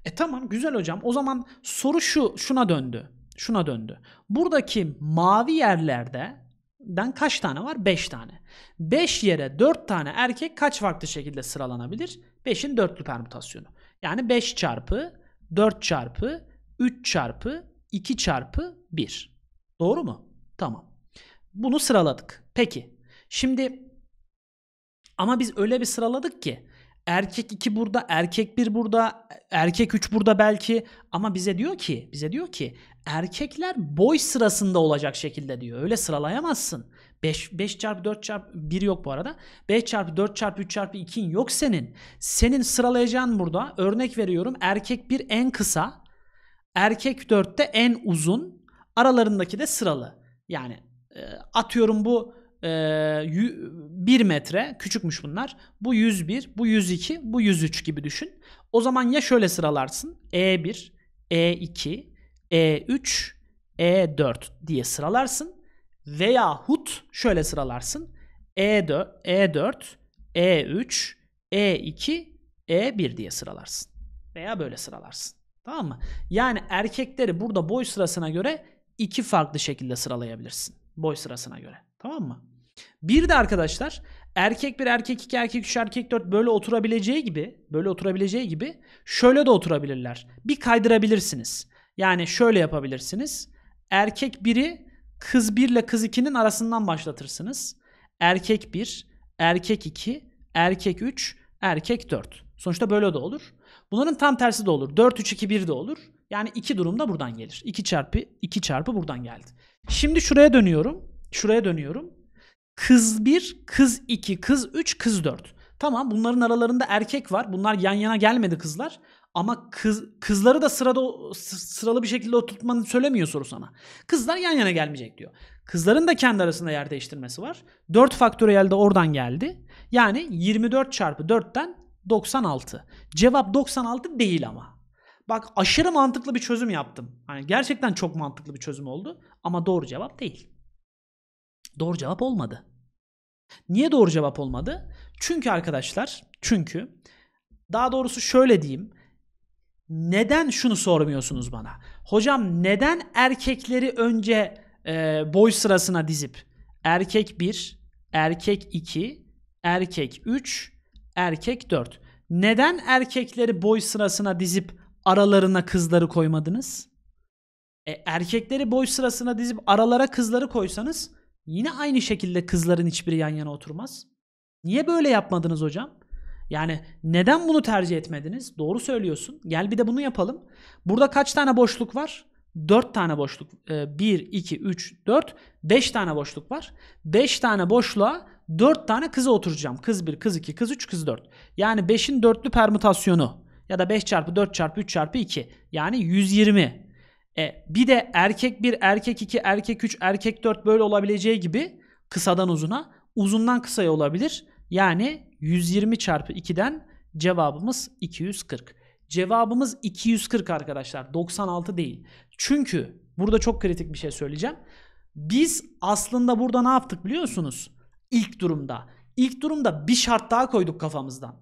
E tamam güzel hocam. O zaman soru şu şuna döndü şuna döndü. Buradaki mavi yerlerde den kaç tane var? 5 tane. 5 yere 4 tane erkek kaç farklı şekilde sıralanabilir? 5'in dörtlü permütasyonu. Yani 5 çarpı 4 çarpı 3 çarpı 2 çarpı 1. Doğru mu? Tamam. Bunu sıraladık. Peki. Şimdi ama biz öyle bir sıraladık ki erkek 2 burada, erkek 1 burada, erkek 3 burada belki ama bize diyor ki, bize diyor ki erkekler boy sırasında olacak şekilde diyor. Öyle sıralayamazsın. 5 5 çarpı 4 çarpı 1 yok bu arada. 5 çarpı 4 çarpı 3 çarpı 2'nin yok senin. Senin sıralayacağın burada örnek veriyorum. Erkek 1 en kısa. Erkek 4'te en uzun. Aralarındaki de sıralı. Yani e, atıyorum bu 1 ee, metre küçükmüş bunlar. Bu 101, bu 102, bu 103 gibi düşün. O zaman ya şöyle sıralarsın. E1, E2, E3, E4 diye sıralarsın. Veya hut şöyle sıralarsın. E4, E4, E3, E2, E1 diye sıralarsın. Veya böyle sıralarsın. Tamam mı? Yani erkekleri burada boy sırasına göre iki farklı şekilde sıralayabilirsin. Boy sırasına göre. Tamam mı? Bir de arkadaşlar erkek bir erkek iki erkek üç erkek dört böyle oturabileceği gibi böyle oturabileceği gibi şöyle de oturabilirler. Bir kaydırabilirsiniz. Yani şöyle yapabilirsiniz. Erkek biri kız 1 ile kız ikinin arasından başlatırsınız. Erkek bir erkek iki erkek üç erkek dört. Sonuçta böyle de olur. Bunların tam tersi de olur. 4 3 2 1 de olur. Yani iki durum da buradan gelir. 2 çarpı 2 çarpı buradan geldi. Şimdi şuraya dönüyorum şuraya dönüyorum. Kız 1, kız 2, kız 3, kız 4. Tamam bunların aralarında erkek var. Bunlar yan yana gelmedi kızlar. Ama kız kızları da sırada sıralı bir şekilde oturtmanı söylemiyor soru sana. Kızlar yan yana gelmeyecek diyor. Kızların da kendi arasında yer değiştirmesi var. 4 faktöriyel de oradan geldi. Yani 24 çarpı 4'ten 96. Cevap 96 değil ama. Bak aşırı mantıklı bir çözüm yaptım. Hani gerçekten çok mantıklı bir çözüm oldu ama doğru cevap değil. Doğru cevap olmadı. Niye doğru cevap olmadı? Çünkü arkadaşlar, çünkü daha doğrusu şöyle diyeyim. Neden şunu sormuyorsunuz bana? Hocam neden erkekleri önce e, boy sırasına dizip erkek 1, erkek 2, erkek 3, erkek 4. Neden erkekleri boy sırasına dizip aralarına kızları koymadınız? E, erkekleri boy sırasına dizip aralara kızları koysanız Yine aynı şekilde kızların hiçbiri yan yana oturmaz. Niye böyle yapmadınız hocam? Yani neden bunu tercih etmediniz? Doğru söylüyorsun. Gel bir de bunu yapalım. Burada kaç tane boşluk var? 4 tane boşluk. 1, 2, 3, 4. 5 tane boşluk var. 5 tane boşluğa 4 tane kızı oturacağım. Kız 1, kız 2, kız 3, kız 4. Yani 5'in dörtlü permütasyonu ya da 5 çarpı 4 çarpı 3 çarpı 2 yani 120 e, bir de erkek 1, erkek 2, erkek 3, erkek 4 böyle olabileceği gibi kısadan uzuna, uzundan kısaya olabilir. Yani 120 çarpı 2'den cevabımız 240. Cevabımız 240 arkadaşlar. 96 değil. Çünkü burada çok kritik bir şey söyleyeceğim. Biz aslında burada ne yaptık biliyorsunuz? İlk durumda. İlk durumda bir şart daha koyduk kafamızdan.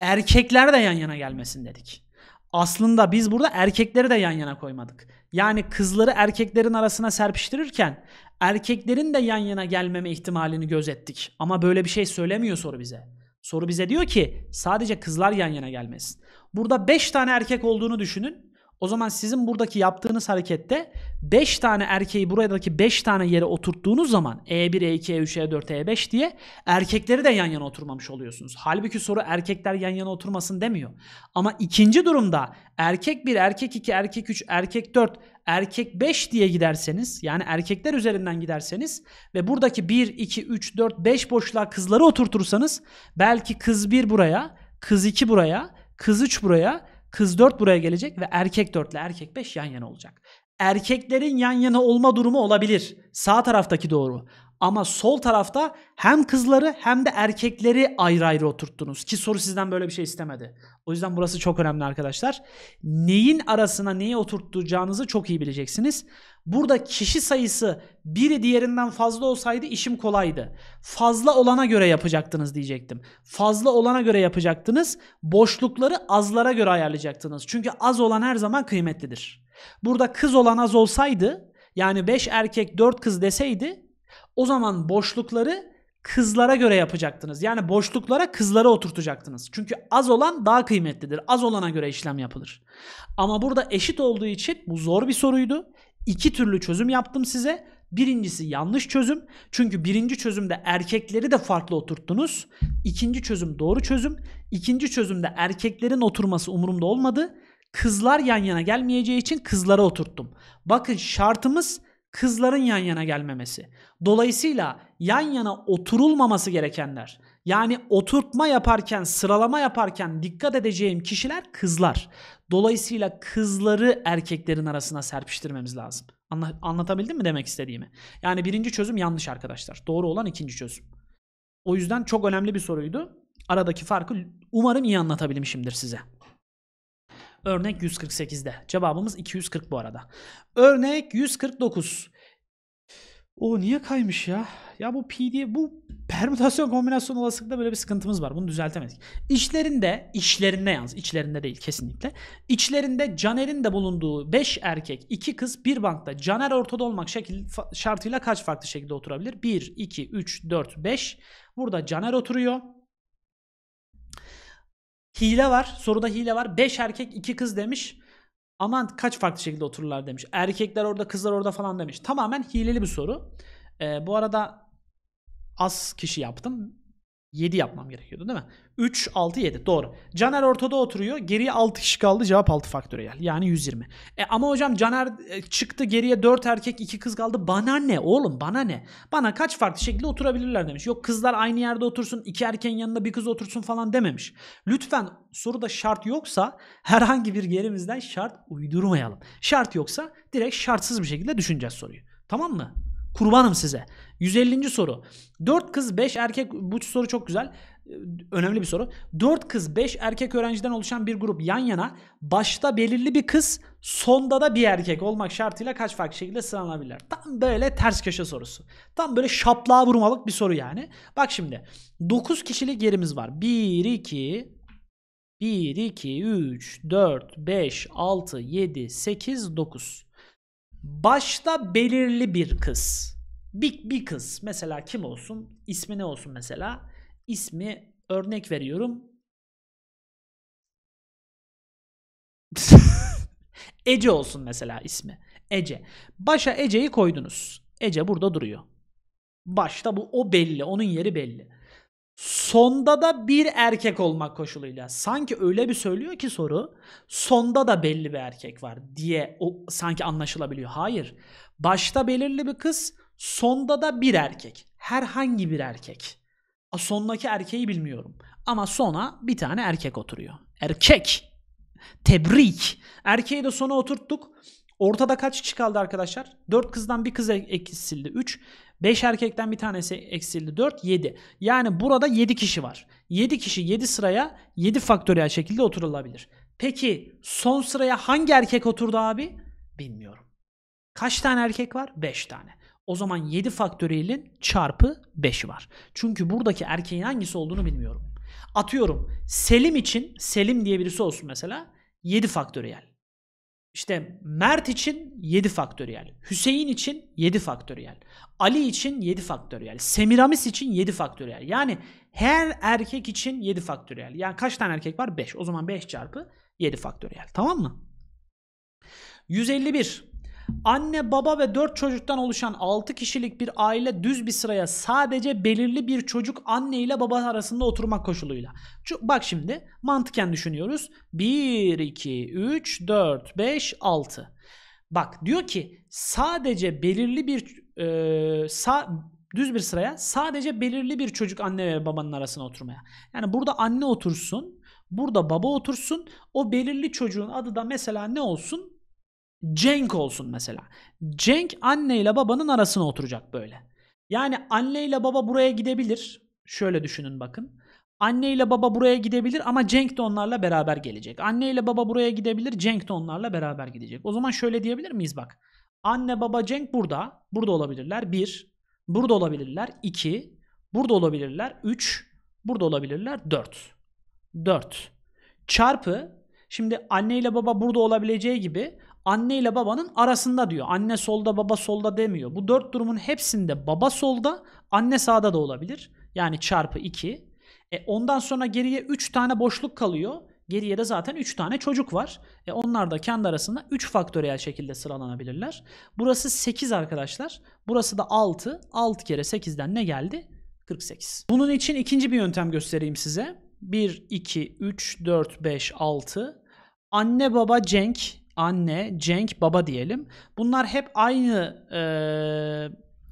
Erkekler de yan yana gelmesin dedik aslında biz burada erkekleri de yan yana koymadık. Yani kızları erkeklerin arasına serpiştirirken erkeklerin de yan yana gelmeme ihtimalini gözettik. Ama böyle bir şey söylemiyor soru bize. Soru bize diyor ki sadece kızlar yan yana gelmesin. Burada 5 tane erkek olduğunu düşünün. O zaman sizin buradaki yaptığınız harekette 5 tane erkeği buradaki 5 tane yere oturttuğunuz zaman E1, E2, E3, E4, E5 diye erkekleri de yan yana oturmamış oluyorsunuz. Halbuki soru erkekler yan yana oturmasın demiyor. Ama ikinci durumda erkek 1, erkek 2, erkek 3, erkek 4, erkek 5 diye giderseniz yani erkekler üzerinden giderseniz ve buradaki 1, 2, 3, 4, 5 boşluğa kızları oturtursanız belki kız 1 buraya, kız 2 buraya, kız 3 buraya, Kız 4 buraya gelecek ve erkek 4 ile erkek 5 yan yana olacak. Erkeklerin yan yana olma durumu olabilir. Sağ taraftaki doğru. Ama sol tarafta hem kızları hem de erkekleri ayrı ayrı oturttunuz. Ki soru sizden böyle bir şey istemedi. O yüzden burası çok önemli arkadaşlar. Neyin arasına neyi oturtacağınızı çok iyi bileceksiniz. Burada kişi sayısı biri diğerinden fazla olsaydı işim kolaydı. Fazla olana göre yapacaktınız diyecektim. Fazla olana göre yapacaktınız. Boşlukları azlara göre ayarlayacaktınız. Çünkü az olan her zaman kıymetlidir. Burada kız olan az olsaydı yani 5 erkek 4 kız deseydi o zaman boşlukları kızlara göre yapacaktınız. Yani boşluklara kızları oturtacaktınız. Çünkü az olan daha kıymetlidir. Az olana göre işlem yapılır. Ama burada eşit olduğu için bu zor bir soruydu. İki türlü çözüm yaptım size. Birincisi yanlış çözüm. Çünkü birinci çözümde erkekleri de farklı oturttunuz. İkinci çözüm doğru çözüm. İkinci çözümde erkeklerin oturması umurumda olmadı. Kızlar yan yana gelmeyeceği için kızlara oturttum. Bakın şartımız kızların yan yana gelmemesi. Dolayısıyla yan yana oturulmaması gerekenler. Yani oturtma yaparken, sıralama yaparken dikkat edeceğim kişiler kızlar. Dolayısıyla kızları erkeklerin arasına serpiştirmemiz lazım. Anla, anlatabildim mi demek istediğimi? Yani birinci çözüm yanlış arkadaşlar. Doğru olan ikinci çözüm. O yüzden çok önemli bir soruydu. Aradaki farkı umarım iyi anlatabilmişimdir size. Örnek 148'de. Cevabımız 240 bu arada. Örnek 149. O niye kaymış ya? Ya bu PD bu permütasyon kombinasyon olasılıkta böyle bir sıkıntımız var. Bunu düzeltemedik. İçlerinde, içlerinde yalnız, içlerinde değil kesinlikle. İçlerinde Caner'in de bulunduğu 5 erkek, 2 kız, bir bankta. Caner ortada olmak şekil, şartıyla kaç farklı şekilde oturabilir? 1, 2, 3, 4, 5. Burada Caner oturuyor. Hile var. Soruda hile var. 5 erkek 2 kız demiş. Aman kaç farklı şekilde otururlar demiş. Erkekler orada kızlar orada falan demiş. Tamamen hileli bir soru. Ee, bu arada az kişi yaptım. 7 yapmam gerekiyordu değil mi? 3, 6, 7. Doğru. Caner ortada oturuyor. Geriye 6 kişi kaldı. Cevap 6 faktöriyel. Yani 120. E ama hocam Caner e, çıktı. Geriye 4 erkek 2 kız kaldı. Bana ne oğlum? Bana ne? Bana kaç farklı şekilde oturabilirler demiş. Yok kızlar aynı yerde otursun. iki erkeğin yanında bir kız otursun falan dememiş. Lütfen soruda şart yoksa herhangi bir yerimizden şart uydurmayalım. Şart yoksa direkt şartsız bir şekilde düşüneceğiz soruyu. Tamam mı? Kurbanım size. 150. soru. 4 kız 5 erkek bu soru çok güzel. Ee, önemli bir soru. 4 kız 5 erkek öğrenciden oluşan bir grup yan yana başta belirli bir kız sonda da bir erkek olmak şartıyla kaç farklı şekilde sıralanabilirler? Tam böyle ters köşe sorusu. Tam böyle şaplığa vurmalık bir soru yani. Bak şimdi 9 kişilik yerimiz var. 1, 2, 1, 2, 3, 4, 5, 6, 7, 8, 9 başta belirli bir kız. Bir, bir kız mesela kim olsun? İsmi ne olsun mesela? İsmi örnek veriyorum. Ece olsun mesela ismi. Ece. Başa Ece'yi koydunuz. Ece burada duruyor. Başta bu o belli. Onun yeri belli sonda da bir erkek olmak koşuluyla. Sanki öyle bir söylüyor ki soru sonda da belli bir erkek var diye o sanki anlaşılabiliyor. Hayır. Başta belirli bir kız, sonda da bir erkek. Herhangi bir erkek. A, sondaki erkeği bilmiyorum. Ama sona bir tane erkek oturuyor. Erkek. Tebrik. Erkeği de sona oturttuk. Ortada kaç kişi kaldı arkadaşlar? 4 kızdan bir kız eksildi. 3. 5 erkekten bir tanesi eksildi 4 7. Yani burada 7 kişi var. 7 kişi 7 sıraya 7 faktöriyel şekilde oturulabilir. Peki son sıraya hangi erkek oturdu abi? Bilmiyorum. Kaç tane erkek var? 5 tane. O zaman 7 faktöriyelin çarpı 5'i var. Çünkü buradaki erkeğin hangisi olduğunu bilmiyorum. Atıyorum Selim için Selim diye birisi olsun mesela 7 faktöriyel. İşte Mert için 7 faktöriyel, Hüseyin için 7 faktöriyel, Ali için 7 faktöriyel, Semiramis için 7 faktöriyel. Yani her erkek için 7 faktöriyel. Yani kaç tane erkek var? 5. O zaman 5 çarpı 7 faktöriyel. Tamam mı? 151. Anne, baba ve 4 çocuktan oluşan 6 kişilik bir aile düz bir sıraya sadece belirli bir çocuk anne ile baba arasında oturmak koşuluyla. Bak şimdi mantıken düşünüyoruz. 1, 2, 3, 4, 5, 6. Bak diyor ki sadece belirli bir e, sa, düz bir sıraya sadece belirli bir çocuk anne ve babanın arasına oturmaya. Yani burada anne otursun, burada baba otursun. O belirli çocuğun adı da mesela ne olsun? Cenk olsun mesela. Cenk anne ile babanın arasına oturacak böyle. Yani anne ile baba buraya gidebilir. Şöyle düşünün bakın. Anne ile baba buraya gidebilir ama Cenk de onlarla beraber gelecek. Anne ile baba buraya gidebilir, Cenk de onlarla beraber gidecek. O zaman şöyle diyebilir miyiz bak. Anne baba Cenk burada. Burada olabilirler. 1. Burada olabilirler. 2. Burada olabilirler. 3. Burada olabilirler. 4. 4. Çarpı Şimdi anne ile baba burada olabileceği gibi anne ile babanın arasında diyor. Anne solda baba solda demiyor. Bu dört durumun hepsinde baba solda anne sağda da olabilir. Yani çarpı 2. E ondan sonra geriye 3 tane boşluk kalıyor. Geriye de zaten 3 tane çocuk var. E onlar da kendi arasında 3 faktöriyel şekilde sıralanabilirler. Burası 8 arkadaşlar. Burası da 6. 6 kere 8'den ne geldi? 48. Bunun için ikinci bir yöntem göstereyim size. 1, 2, 3, 4, 5, 6. Anne baba Cenk anne, Cenk, baba diyelim. Bunlar hep aynı e,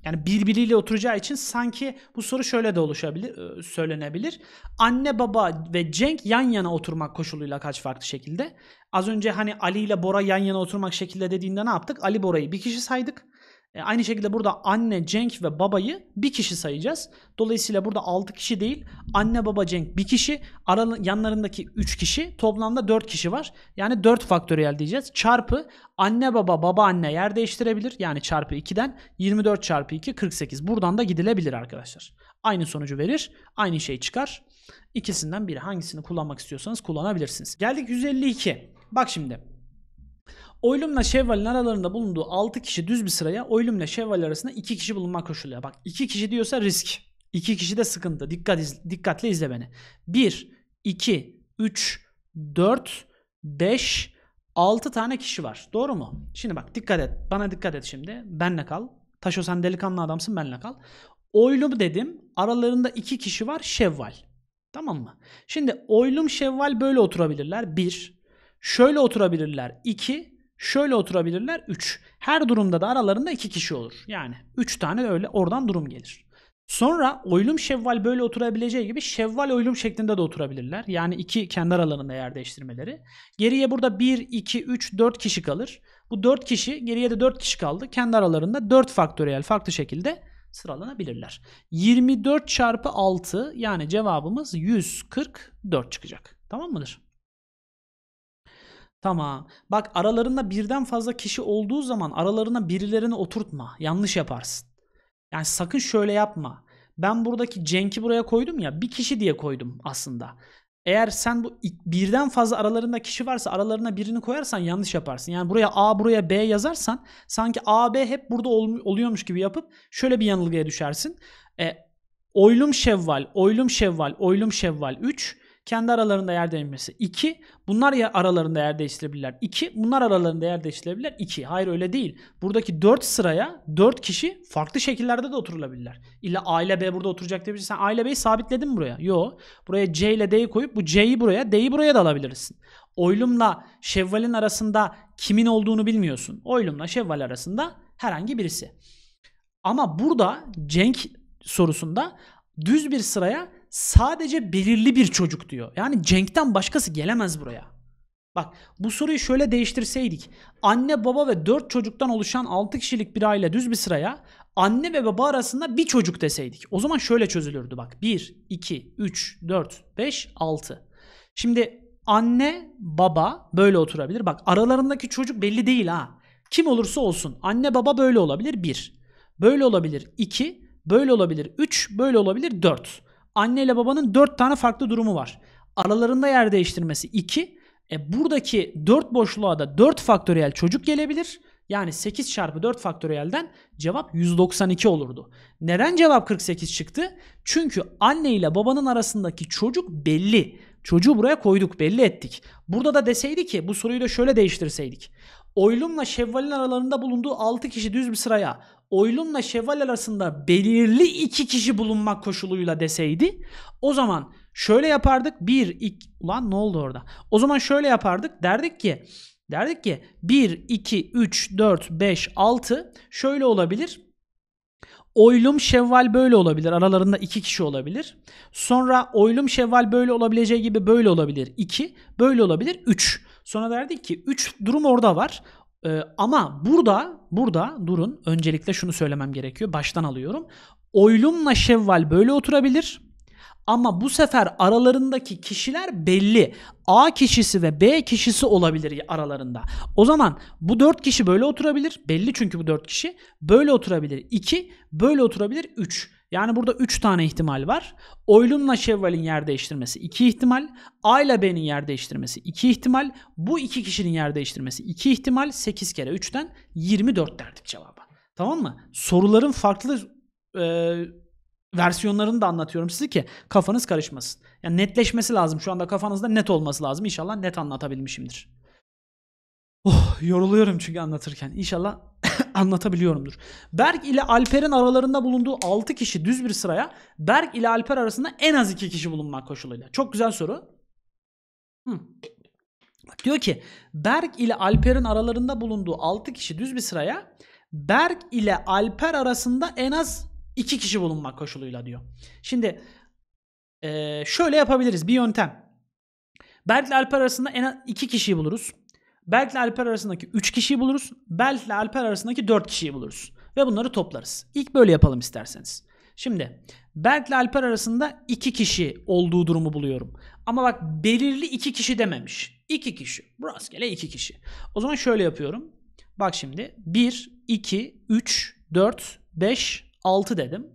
yani birbiriyle oturacağı için sanki bu soru şöyle de oluşabilir, e, söylenebilir. Anne, baba ve Cenk yan yana oturmak koşuluyla kaç farklı şekilde? Az önce hani Ali ile Bora yan yana oturmak şekilde dediğinde ne yaptık? Ali Bora'yı bir kişi saydık. E, aynı şekilde burada anne, Cenk ve babayı bir kişi sayacağız. Dolayısıyla burada 6 kişi değil, anne, baba, Cenk bir kişi, aral- yanlarındaki 3 kişi, toplamda 4 kişi var. Yani 4 faktöriyel diyeceğiz. Çarpı anne, baba, baba, anne yer değiştirebilir. Yani çarpı 2'den 24 çarpı 2 48. Buradan da gidilebilir arkadaşlar. Aynı sonucu verir, aynı şey çıkar. İkisinden biri hangisini kullanmak istiyorsanız kullanabilirsiniz. Geldik 152. Bak şimdi Oylumla Şevval'in aralarında bulunduğu 6 kişi düz bir sıraya oylumla Şevval arasında 2 kişi bulunmak koşuluyor. Bak 2 kişi diyorsa risk. 2 kişi de sıkıntı. Dikkat izle, dikkatle izle beni. 1, 2, 3, 4, 5, 6 tane kişi var. Doğru mu? Şimdi bak dikkat et. Bana dikkat et şimdi. Benle kal. Taşo sen delikanlı adamsın benle kal. Oylum dedim. Aralarında 2 kişi var. Şevval. Tamam mı? Şimdi oylum şevval böyle oturabilirler. 1, Şöyle oturabilirler 2, şöyle oturabilirler 3. Her durumda da aralarında 2 kişi olur. Yani 3 tane de öyle oradan durum gelir. Sonra oylum şevval böyle oturabileceği gibi şevval oylum şeklinde de oturabilirler. Yani iki kendi aralarında yer değiştirmeleri. Geriye burada 1, 2, 3, 4 kişi kalır. Bu 4 kişi geriye de 4 kişi kaldı. Kendi aralarında 4 faktöriyel farklı şekilde sıralanabilirler. 24 çarpı 6 yani cevabımız 144 çıkacak. Tamam mıdır? Tamam. Bak aralarında birden fazla kişi olduğu zaman aralarına birilerini oturtma. Yanlış yaparsın. Yani sakın şöyle yapma. Ben buradaki Cenk'i buraya koydum ya bir kişi diye koydum aslında. Eğer sen bu birden fazla aralarında kişi varsa aralarına birini koyarsan yanlış yaparsın. Yani buraya A buraya B yazarsan sanki A B hep burada ol, oluyormuş gibi yapıp şöyle bir yanılgıya düşersin. E, oylum şevval, oylum şevval, oylum şevval 3 kendi aralarında yer değişmesi. 2. Bunlar ya aralarında yer değiştirebilirler. 2. Bunlar aralarında yer değiştirebilirler. 2. Hayır öyle değil. Buradaki 4 sıraya 4 kişi farklı şekillerde de oturulabilirler. İlla A ile B burada oturacak diye bir şey. Sen A ile B'yi sabitledin buraya? Yo. Buraya C ile D'yi koyup bu C'yi buraya, D'yi buraya da alabilirsin. Oylumla Şevval'in arasında kimin olduğunu bilmiyorsun. Oylumla Şevval arasında herhangi birisi. Ama burada Cenk sorusunda düz bir sıraya sadece belirli bir çocuk diyor. Yani Cenk'ten başkası gelemez buraya. Bak bu soruyu şöyle değiştirseydik. Anne baba ve 4 çocuktan oluşan 6 kişilik bir aile düz bir sıraya anne ve baba arasında bir çocuk deseydik. O zaman şöyle çözülürdü bak. 1, 2, 3, 4, 5, 6. Şimdi anne baba böyle oturabilir. Bak aralarındaki çocuk belli değil ha. Kim olursa olsun anne baba böyle olabilir 1. Böyle olabilir 2. Böyle olabilir 3. Böyle olabilir 4. Anne ile babanın dört tane farklı durumu var. Aralarında yer değiştirmesi iki. E buradaki dört boşluğa da dört faktöriyel çocuk gelebilir. Yani 8 çarpı 4 faktöriyelden cevap 192 olurdu. Neden cevap 48 çıktı? Çünkü anne ile babanın arasındaki çocuk belli. Çocuğu buraya koyduk, belli ettik. Burada da deseydi ki bu soruyu da şöyle değiştirseydik. Oylum'la Şevval'in aralarında bulunduğu 6 kişi düz bir sıraya Oylum'la şeval arasında belirli iki kişi bulunmak koşuluyla deseydi o zaman şöyle yapardık. Bir, iki, ulan ne oldu orada? O zaman şöyle yapardık. Derdik ki derdik ki 1, 2, 3, 4, 5, 6 şöyle olabilir. Oylum Şevval böyle olabilir. Aralarında iki kişi olabilir. Sonra Oylum Şevval böyle olabileceği gibi böyle olabilir. 2, böyle olabilir. 3. Sonra derdik ki 3 durum orada var. Ee, ama burada burada durun öncelikle şunu söylemem gerekiyor. Baştan alıyorum. Oylumla Şevval böyle oturabilir. Ama bu sefer aralarındaki kişiler belli. A kişisi ve B kişisi olabilir aralarında. O zaman bu dört kişi böyle oturabilir. Belli çünkü bu dört kişi. Böyle oturabilir 2, böyle oturabilir 3. Yani burada 3 tane ihtimal var. Oylunla Şevval'in yer değiştirmesi 2 ihtimal. A ile B'nin yer değiştirmesi 2 ihtimal. Bu iki kişinin yer değiştirmesi 2 ihtimal. 8 kere 3'ten 24 derdik cevaba. Tamam mı? Soruların farklı e, versiyonlarını da anlatıyorum size ki kafanız karışmasın. Yani netleşmesi lazım. Şu anda kafanızda net olması lazım. İnşallah net anlatabilmişimdir. Oh, yoruluyorum çünkü anlatırken. İnşallah anlatabiliyorumdur. Berk ile Alper'in aralarında bulunduğu 6 kişi düz bir sıraya Berk ile Alper arasında en az 2 kişi bulunmak koşuluyla. Çok güzel soru. Hı. diyor ki Berk ile Alper'in aralarında bulunduğu 6 kişi düz bir sıraya Berk ile Alper arasında en az 2 kişi bulunmak koşuluyla diyor. Şimdi şöyle yapabiliriz bir yöntem. Berk ile Alper arasında en az 2 kişiyi buluruz. Belt ile Alper arasındaki 3 kişiyi buluruz. Belt ile Alper arasındaki 4 kişiyi buluruz. Ve bunları toplarız. İlk böyle yapalım isterseniz. Şimdi Berk ile Alper arasında 2 kişi olduğu durumu buluyorum. Ama bak belirli 2 kişi dememiş. 2 kişi. Rastgele 2 kişi. O zaman şöyle yapıyorum. Bak şimdi 1, 2, 3, 4, 5, 6 dedim.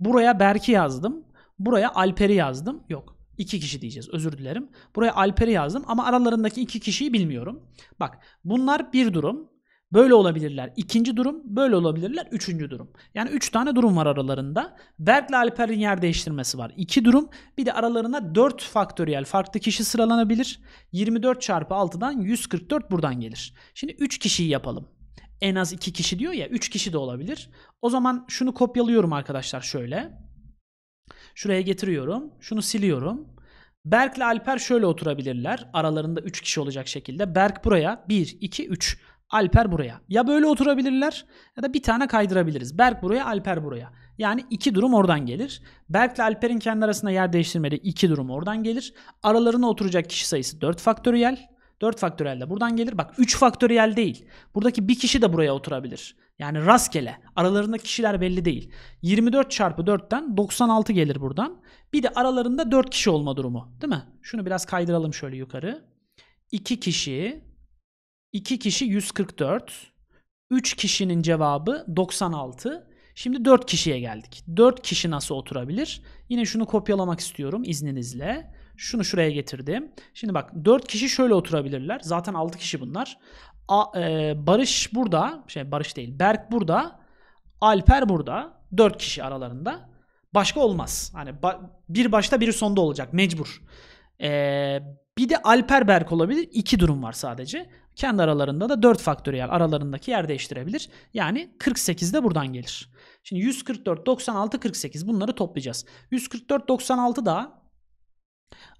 Buraya Berk'i yazdım. Buraya Alper'i yazdım. Yok. İki kişi diyeceğiz özür dilerim. Buraya Alper'i yazdım ama aralarındaki iki kişiyi bilmiyorum. Bak bunlar bir durum. Böyle olabilirler. İkinci durum böyle olabilirler. Üçüncü durum. Yani üç tane durum var aralarında. Berk'le Alper'in yer değiştirmesi var. İki durum. Bir de aralarına dört faktöriyel farklı kişi sıralanabilir. 24 çarpı 6'dan 144 buradan gelir. Şimdi üç kişiyi yapalım. En az iki kişi diyor ya. Üç kişi de olabilir. O zaman şunu kopyalıyorum arkadaşlar şöyle. Şuraya getiriyorum. Şunu siliyorum. Berk ile Alper şöyle oturabilirler. Aralarında 3 kişi olacak şekilde. Berk buraya 1, 2, 3. Alper buraya. Ya böyle oturabilirler ya da bir tane kaydırabiliriz. Berk buraya, Alper buraya. Yani iki durum oradan gelir. Berk ile Alper'in kendi arasında yer değiştirmeli iki durum oradan gelir. Aralarına oturacak kişi sayısı 4 faktöriyel. 4 faktöriyel de buradan gelir. Bak 3 faktöriyel değil. Buradaki bir kişi de buraya oturabilir. Yani rastgele. Aralarında kişiler belli değil. 24 çarpı 4'ten 96 gelir buradan. Bir de aralarında 4 kişi olma durumu. Değil mi? Şunu biraz kaydıralım şöyle yukarı. 2 kişi 2 kişi 144 3 kişinin cevabı 96. Şimdi 4 kişiye geldik. 4 kişi nasıl oturabilir? Yine şunu kopyalamak istiyorum izninizle. Şunu şuraya getirdim. Şimdi bak 4 kişi şöyle oturabilirler. Zaten 6 kişi bunlar. A, e, Barış burada, şey Barış değil, Berk burada, Alper burada. Dört kişi aralarında. Başka olmaz. Hani ba- bir başta biri sonda olacak mecbur. E, bir de Alper Berk olabilir. İki durum var sadece. Kendi aralarında da 4 faktöriyel aralarındaki yer değiştirebilir. Yani 48 de buradan gelir. Şimdi 144, 96, 48 bunları toplayacağız. 144, 96 da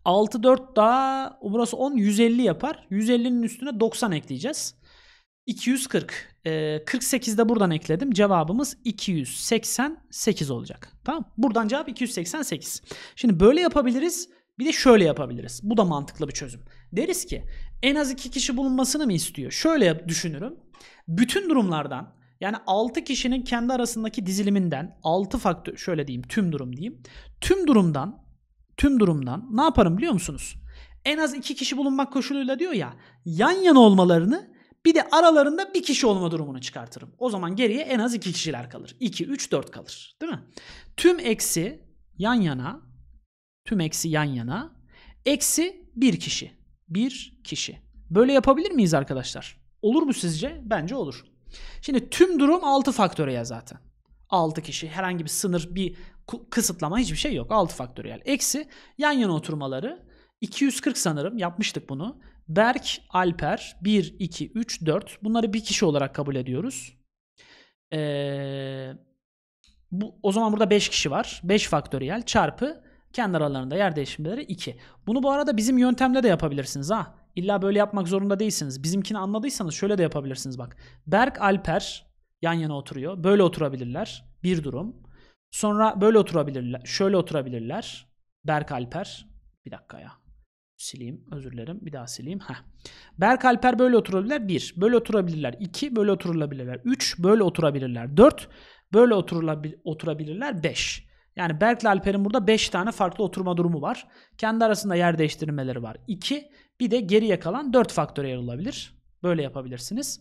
6 4 daha burası 10 150 yapar. 150'nin üstüne 90 ekleyeceğiz. 240. Ee, 48 de buradan ekledim. Cevabımız 288 olacak. Tamam? Buradan cevap 288. Şimdi böyle yapabiliriz. Bir de şöyle yapabiliriz. Bu da mantıklı bir çözüm. Deriz ki en az 2 kişi bulunmasını mı istiyor? Şöyle düşünürüm. Bütün durumlardan yani 6 kişinin kendi arasındaki diziliminden 6 faktör şöyle diyeyim tüm durum diyeyim. Tüm durumdan tüm durumdan ne yaparım biliyor musunuz? En az iki kişi bulunmak koşuluyla diyor ya yan yana olmalarını bir de aralarında bir kişi olma durumunu çıkartırım. O zaman geriye en az iki kişiler kalır. 2, 3, 4 kalır. Değil mi? Tüm eksi yan yana tüm eksi yan yana eksi bir kişi. Bir kişi. Böyle yapabilir miyiz arkadaşlar? Olur mu sizce? Bence olur. Şimdi tüm durum 6 ya zaten. 6 kişi herhangi bir sınır bir kısıtlama hiçbir şey yok. 6 faktöriyel. Eksi yan yana oturmaları 240 sanırım yapmıştık bunu. Berk, Alper 1, 2, 3, 4. Bunları bir kişi olarak kabul ediyoruz. Ee, bu, o zaman burada 5 kişi var. 5 faktöriyel çarpı kendi aralarında yer değişimleri 2. Bunu bu arada bizim yöntemle de yapabilirsiniz ha. İlla böyle yapmak zorunda değilsiniz. Bizimkini anladıysanız şöyle de yapabilirsiniz bak. Berk, Alper yan yana oturuyor. Böyle oturabilirler. Bir durum. Sonra böyle oturabilirler. Şöyle oturabilirler. Berk Alper. Bir dakika ya. Sileyim. Özür dilerim. Bir daha sileyim. Heh. Berk Alper böyle oturabilirler. 1. Böyle oturabilirler. 2. Böyle oturulabilirler. 3. Böyle oturabilirler. 4. Böyle oturabilirler. 5. Yani Berk ile Alper'in burada 5 tane farklı oturma durumu var. Kendi arasında yer değiştirmeleri var. 2. Bir de geriye kalan 4 faktöre yer olabilir. Böyle yapabilirsiniz.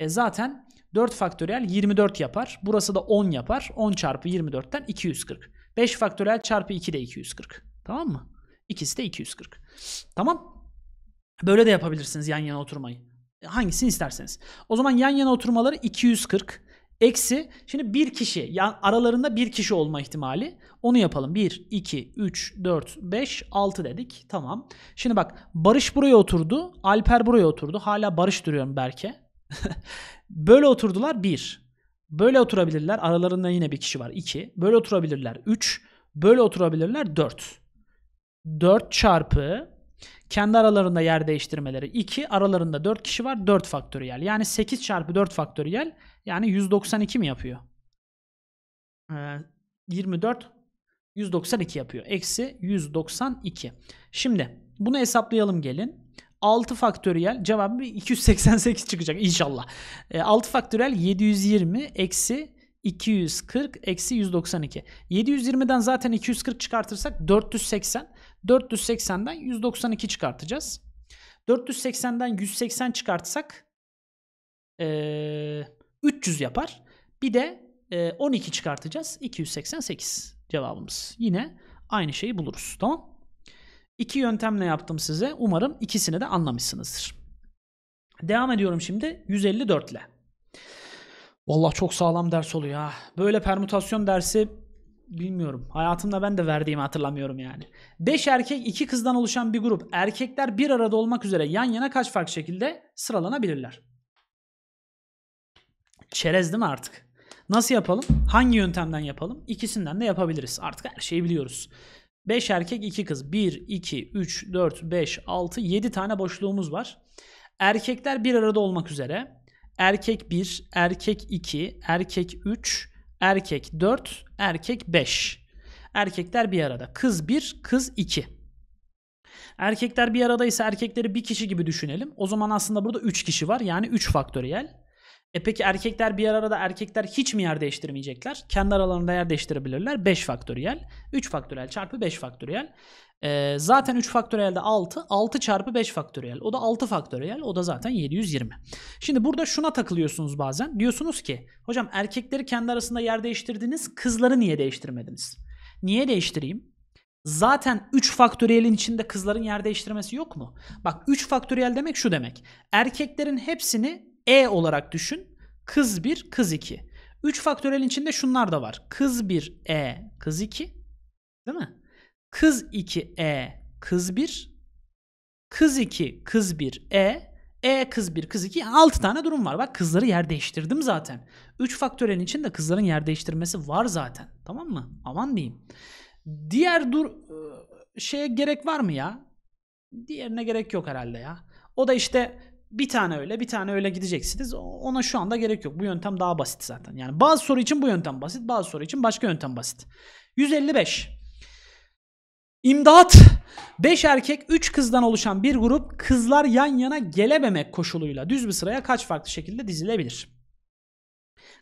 E zaten 4 faktöriyel 24 yapar. Burası da 10 yapar. 10 çarpı 24'ten 240. 5 faktöriyel çarpı 2 de 240. Tamam mı? İkisi de 240. Tamam. Böyle de yapabilirsiniz yan yana oturmayı. Hangisini isterseniz. O zaman yan yana oturmaları 240. Eksi şimdi bir kişi yani aralarında bir kişi olma ihtimali. Onu yapalım. 1, 2, 3, 4, 5, 6 dedik. Tamam. Şimdi bak Barış buraya oturdu. Alper buraya oturdu. Hala Barış duruyorum Berke. Böyle oturdular bir. Böyle oturabilirler. Aralarında yine bir kişi var iki. Böyle oturabilirler üç. Böyle oturabilirler dört. Dört çarpı kendi aralarında yer değiştirmeleri 2. Aralarında 4 kişi var 4 faktöriyel. Yani 8 çarpı 4 faktöriyel yani 192 mi yapıyor? Ee, 24 192 yapıyor. Eksi 192. Şimdi bunu hesaplayalım gelin. 6 faktöriyel cevabı 288 çıkacak inşallah. 6 e, faktöriyel 720 eksi 240 eksi 192. 720'den zaten 240 çıkartırsak 480. 480'den 192 çıkartacağız. 480'den 180 çıkartsak e, 300 yapar. Bir de e, 12 çıkartacağız. 288 cevabımız. Yine aynı şeyi buluruz. Tamam İki yöntemle yaptım size. Umarım ikisini de anlamışsınızdır. Devam ediyorum şimdi 154 ile. Vallahi çok sağlam ders oluyor ha. Böyle permütasyon dersi bilmiyorum. Hayatımda ben de verdiğimi hatırlamıyorum yani. 5 erkek 2 kızdan oluşan bir grup. Erkekler bir arada olmak üzere yan yana kaç farklı şekilde sıralanabilirler? Çerez değil mi artık? Nasıl yapalım? Hangi yöntemden yapalım? İkisinden de yapabiliriz. Artık her şeyi biliyoruz. 5 erkek 2 kız. 1, 2, 3, 4, 5, 6, 7 tane boşluğumuz var. Erkekler bir arada olmak üzere. Erkek 1, erkek 2, erkek 3, erkek 4, erkek 5. Erkekler bir arada. Kız 1, kız 2. Erkekler bir aradaysa erkekleri bir kişi gibi düşünelim. O zaman aslında burada 3 kişi var. Yani 3 faktöriyel. E peki erkekler bir arada erkekler hiç mi yer değiştirmeyecekler? Kendi aralarında yer değiştirebilirler. 5 faktöriyel. 3 faktöriyel çarpı 5 faktöriyel. E, zaten 3 faktöriyelde 6. 6 çarpı 5 faktöriyel. O da 6 faktöriyel. O da zaten 720. Şimdi burada şuna takılıyorsunuz bazen. Diyorsunuz ki hocam erkekleri kendi arasında yer değiştirdiniz. Kızları niye değiştirmediniz? Niye değiştireyim? Zaten 3 faktöriyelin içinde kızların yer değiştirmesi yok mu? Bak 3 faktöriyel demek şu demek. Erkeklerin hepsini e olarak düşün. Kız 1, kız 2. 3 faktörel içinde şunlar da var. Kız 1, E, kız 2. Değil mi? Kız 2, E, kız 1. Kız 2, kız 1, E. E kız 1, kız 2. 6 tane durum var. Bak kızları yer değiştirdim zaten. 3 faktörelin içinde kızların yer değiştirmesi var zaten. Tamam mı? Aman diyeyim. Diğer dur ıı, şeye gerek var mı ya? Diğerine gerek yok herhalde ya. O da işte bir tane öyle, bir tane öyle gideceksiniz. Ona şu anda gerek yok. Bu yöntem daha basit zaten. Yani bazı soru için bu yöntem basit, bazı soru için başka yöntem basit. 155. İmdat. 5 erkek 3 kızdan oluşan bir grup kızlar yan yana gelememek koşuluyla düz bir sıraya kaç farklı şekilde dizilebilir?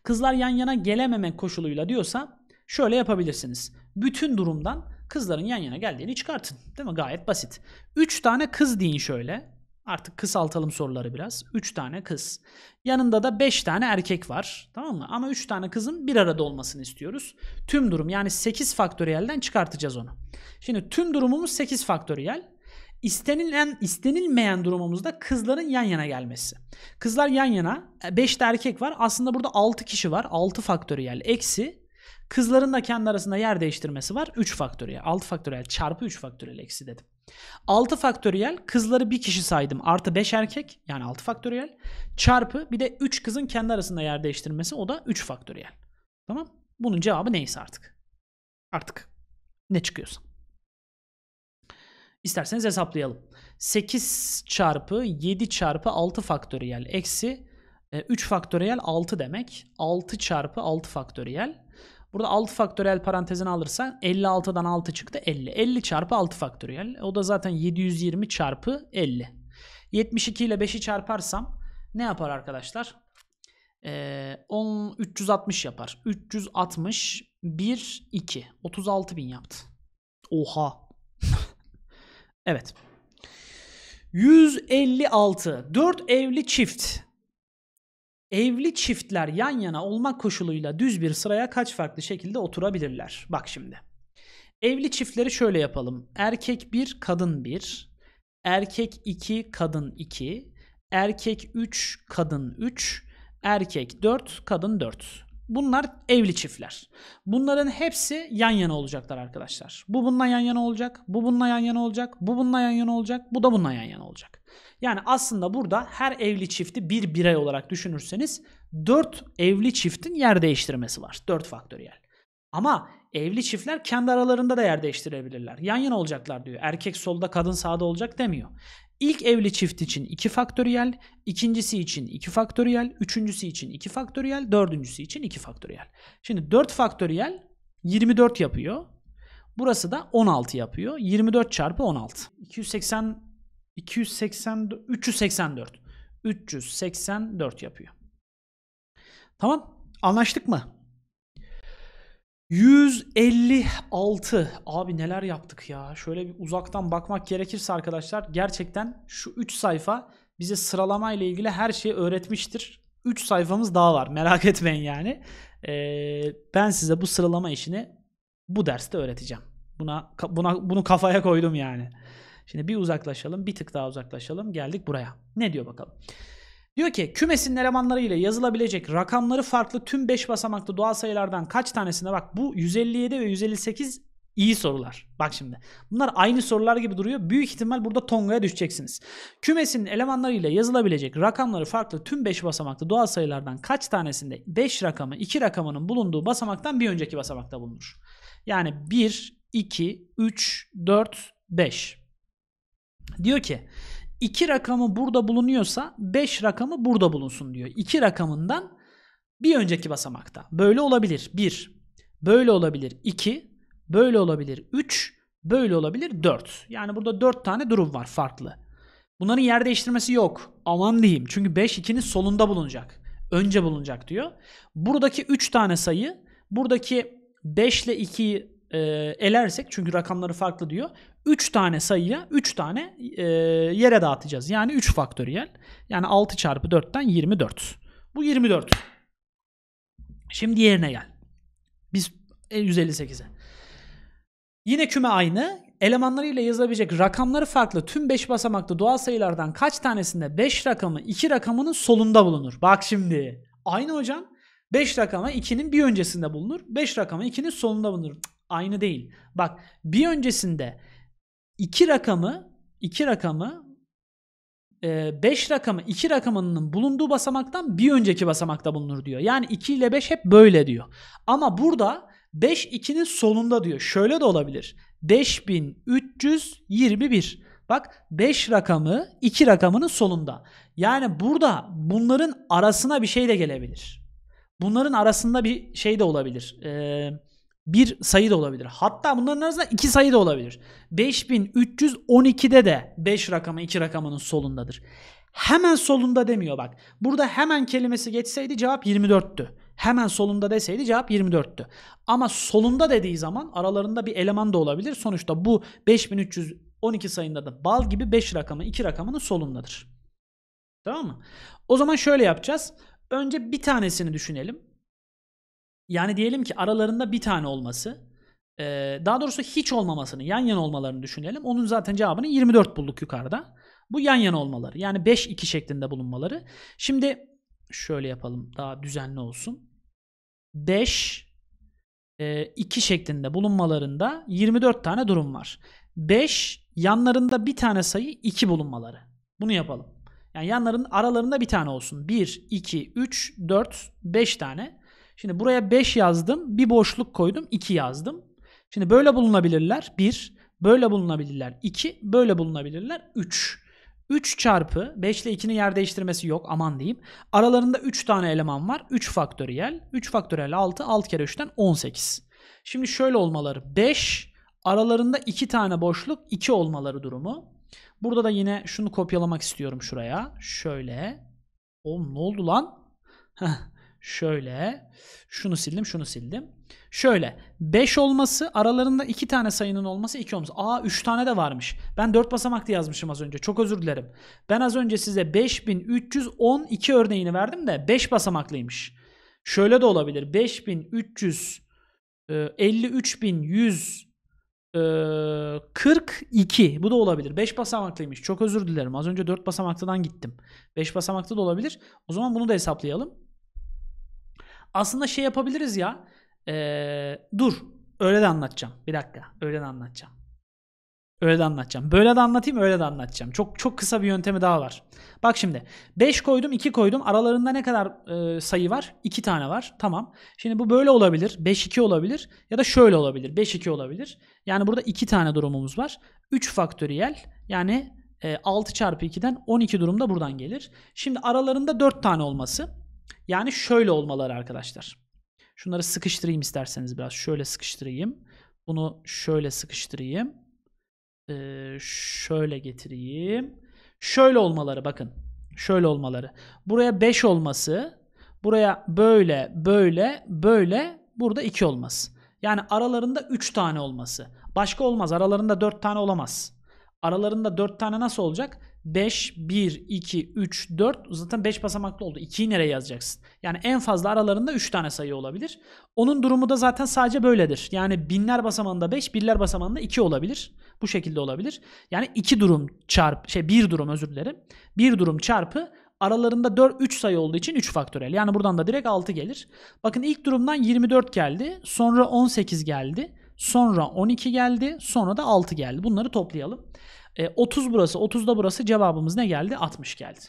Kızlar yan yana gelememek koşuluyla diyorsa şöyle yapabilirsiniz. Bütün durumdan kızların yan yana geldiğini çıkartın. Değil mi? Gayet basit. 3 tane kız deyin şöyle. Artık kısaltalım soruları biraz. 3 tane kız. Yanında da 5 tane erkek var. Tamam mı? Ama 3 tane kızın bir arada olmasını istiyoruz. Tüm durum yani 8 faktöriyelden çıkartacağız onu. Şimdi tüm durumumuz 8 faktöriyel. İstenilen, istenilmeyen durumumuzda kızların yan yana gelmesi. Kızlar yan yana, 5 de erkek var. Aslında burada 6 kişi var. 6 faktöriyel eksi Kızların da kendi arasında yer değiştirmesi var. 3 faktöriyel. 6 faktöriyel çarpı 3 faktöriyel eksi dedim. 6 faktöriyel kızları bir kişi saydım artı 5 erkek yani 6 faktöriyel çarpı bir de 3 kızın kendi arasında yer değiştirmesi o da 3 faktöriyel. Tamam? Bunun cevabı neyse artık. Artık ne çıkıyorsa. İsterseniz hesaplayalım. 8 çarpı 7 çarpı 6 faktöriyel eksi 3 e, faktöriyel 6 demek. 6 çarpı 6 faktöriyel Burada 6 faktöriyel parantezini alırsan 56'dan 6 çıktı 50. 50 çarpı 6 faktöriyel. O da zaten 720 çarpı 50. 72 ile 5'i çarparsam ne yapar arkadaşlar? Ee, 10, 360 yapar. 360 1, 2. 36 bin yaptı. Oha. evet. 156. 4 evli çift evli çiftler yan yana olmak koşuluyla düz bir sıraya kaç farklı şekilde oturabilirler? Bak şimdi. Evli çiftleri şöyle yapalım. Erkek 1, kadın 1. Erkek 2, kadın 2. Erkek 3, kadın 3. Erkek 4, kadın 4. Bunlar evli çiftler. Bunların hepsi yan yana olacaklar arkadaşlar. Bu bununla yan yana olacak, bu bununla yan yana olacak, bu bununla yan yana olacak, bu da bununla yan yana olacak. Yani aslında burada her evli çifti bir birey olarak düşünürseniz 4 evli çiftin yer değiştirmesi var. 4 faktöriyel. Ama evli çiftler kendi aralarında da yer değiştirebilirler. Yan yana olacaklar diyor. Erkek solda kadın sağda olacak demiyor. İlk evli çift için 2 faktöriyel, ikincisi için 2 faktöriyel, üçüncüsü için 2 faktöriyel, dördüncüsü için 2 faktöriyel. Şimdi 4 faktöriyel 24 yapıyor. Burası da 16 yapıyor. 24 çarpı 16. 280 280 384. 384 yapıyor. Tamam. Anlaştık mı? 156. Abi neler yaptık ya. Şöyle bir uzaktan bakmak gerekirse arkadaşlar gerçekten şu 3 sayfa bize sıralama ile ilgili her şeyi öğretmiştir. 3 sayfamız daha var. Merak etmeyin yani. Ee, ben size bu sıralama işini bu derste öğreteceğim. Buna buna bunu kafaya koydum yani. Şimdi bir uzaklaşalım, bir tık daha uzaklaşalım. Geldik buraya. Ne diyor bakalım? Diyor ki kümesin elemanları ile yazılabilecek rakamları farklı tüm 5 basamaklı doğal sayılardan kaç tanesinde? bak bu 157 ve 158 iyi sorular. Bak şimdi. Bunlar aynı sorular gibi duruyor. Büyük ihtimal burada Tonga'ya düşeceksiniz. Kümesin elemanları ile yazılabilecek rakamları farklı tüm 5 basamaklı doğal sayılardan kaç tanesinde 5 rakamı 2 rakamının bulunduğu basamaktan bir önceki basamakta bulunur. Yani 1, 2, 3, 4, 5. Diyor ki 2 rakamı burada bulunuyorsa 5 rakamı burada bulunsun diyor. 2 rakamından bir önceki basamakta. Böyle olabilir 1, böyle olabilir 2, böyle olabilir 3, böyle olabilir 4. Yani burada 4 tane durum var farklı. Bunların yer değiştirmesi yok. Aman diyeyim. Çünkü 5 2'nin solunda bulunacak. Önce bulunacak diyor. Buradaki 3 tane sayı buradaki 5 ile 2'yi e, elersek çünkü rakamları farklı diyor. 3 tane sayıya 3 tane e, yere dağıtacağız. Yani 3 faktöriyel. Yani 6 çarpı 4'ten 24. Bu 24. Şimdi yerine gel. Biz 158'e. Yine küme aynı. Elemanlarıyla yazabilecek rakamları farklı tüm 5 basamaklı doğal sayılardan kaç tanesinde 5 rakamı 2 rakamının solunda bulunur? Bak şimdi. Aynı hocam. 5 rakama 2'nin bir öncesinde bulunur. 5 rakama 2'nin solunda bulunur. Aynı değil. Bak bir öncesinde iki rakamı iki rakamı 5 e, rakamı 2 rakamının bulunduğu basamaktan bir önceki basamakta bulunur diyor. Yani 2 ile 5 hep böyle diyor. Ama burada 5 2'nin solunda diyor. Şöyle de olabilir. 5321. Bak 5 rakamı 2 rakamının solunda. Yani burada bunların arasına bir şey de gelebilir. Bunların arasında bir şey de olabilir. Ee, bir sayı da olabilir. Hatta bunların arasında iki sayı da olabilir. 5312'de de 5 rakamı 2 rakamının solundadır. Hemen solunda demiyor bak. Burada hemen kelimesi geçseydi cevap 24'tü. Hemen solunda deseydi cevap 24'tü. Ama solunda dediği zaman aralarında bir eleman da olabilir. Sonuçta bu 5312 sayında da bal gibi 5 rakamı 2 rakamının solundadır. Tamam mı? O zaman şöyle yapacağız. Önce bir tanesini düşünelim. Yani diyelim ki aralarında bir tane olması, daha doğrusu hiç olmamasını, yan yana olmalarını düşünelim. Onun zaten cevabını 24 bulduk yukarıda. Bu yan yana olmaları. Yani 5-2 şeklinde bulunmaları. Şimdi şöyle yapalım daha düzenli olsun. 5 2 şeklinde bulunmalarında 24 tane durum var. 5 yanlarında bir tane sayı 2 bulunmaları. Bunu yapalım. Yani yanların aralarında bir tane olsun. 1, 2, 3, 4, 5 tane. Şimdi buraya 5 yazdım. Bir boşluk koydum. 2 yazdım. Şimdi böyle bulunabilirler. 1. Böyle bulunabilirler. 2. Böyle bulunabilirler. 3. 3 çarpı 5 ile 2'nin yer değiştirmesi yok aman diyeyim. Aralarında 3 tane eleman var. 3 faktöriyel. 3 faktöriyel 6. 6 kere 3'ten 18. Şimdi şöyle olmaları. 5 aralarında 2 tane boşluk 2 olmaları durumu. Burada da yine şunu kopyalamak istiyorum şuraya. Şöyle. Oğlum ne oldu lan? Heh. Şöyle. Şunu sildim, şunu sildim. Şöyle. 5 olması, aralarında 2 tane sayının olması 2 olması. Aa 3 tane de varmış. Ben 4 basamaklı yazmışım az önce. Çok özür dilerim. Ben az önce size 5312 örneğini verdim de 5 basamaklıymış. Şöyle de olabilir. 5300 53100 42 bu da olabilir. 5 basamaklıymış. Çok özür dilerim. Az önce 4 basamaklıdan gittim. 5 basamaklı da olabilir. O zaman bunu da hesaplayalım. Aslında şey yapabiliriz ya. Ee, dur. Öyle de anlatacağım. Bir dakika. Öyle de anlatacağım. Öyle de anlatacağım. Böyle de anlatayım, öyle de anlatacağım. Çok çok kısa bir yöntemi daha var. Bak şimdi 5 koydum, 2 koydum. Aralarında ne kadar e, sayı var? 2 tane var. Tamam. Şimdi bu böyle olabilir. 5 2 olabilir ya da şöyle olabilir. 5 2 olabilir. Yani burada 2 tane durumumuz var. 3 faktöriyel yani e, 6 çarpı 2'den 12 durumda buradan gelir. Şimdi aralarında 4 tane olması yani şöyle olmaları arkadaşlar. Şunları sıkıştırayım isterseniz biraz. Şöyle sıkıştırayım. Bunu şöyle sıkıştırayım. Ee, şöyle getireyim. Şöyle olmaları bakın. Şöyle olmaları. Buraya 5 olması. Buraya böyle, böyle, böyle. Burada 2 olması. Yani aralarında 3 tane olması. Başka olmaz. Aralarında 4 tane olamaz. Aralarında 4 tane nasıl olacak? 5, 1, 2, 3, 4 zaten 5 basamaklı oldu. 2'yi nereye yazacaksın? Yani en fazla aralarında 3 tane sayı olabilir. Onun durumu da zaten sadece böyledir. Yani binler basamağında 5, birler basamağında 2 olabilir. Bu şekilde olabilir. Yani 2 durum çarp şey 1 durum özür dilerim. 1 durum çarpı aralarında 4 3 sayı olduğu için 3 faktörel. Yani buradan da direkt 6 gelir. Bakın ilk durumdan 24 geldi. Sonra 18 geldi. Sonra 12 geldi. Sonra da 6 geldi. Bunları toplayalım. E, 30 burası, 30 da burası cevabımız ne geldi? 60 geldi.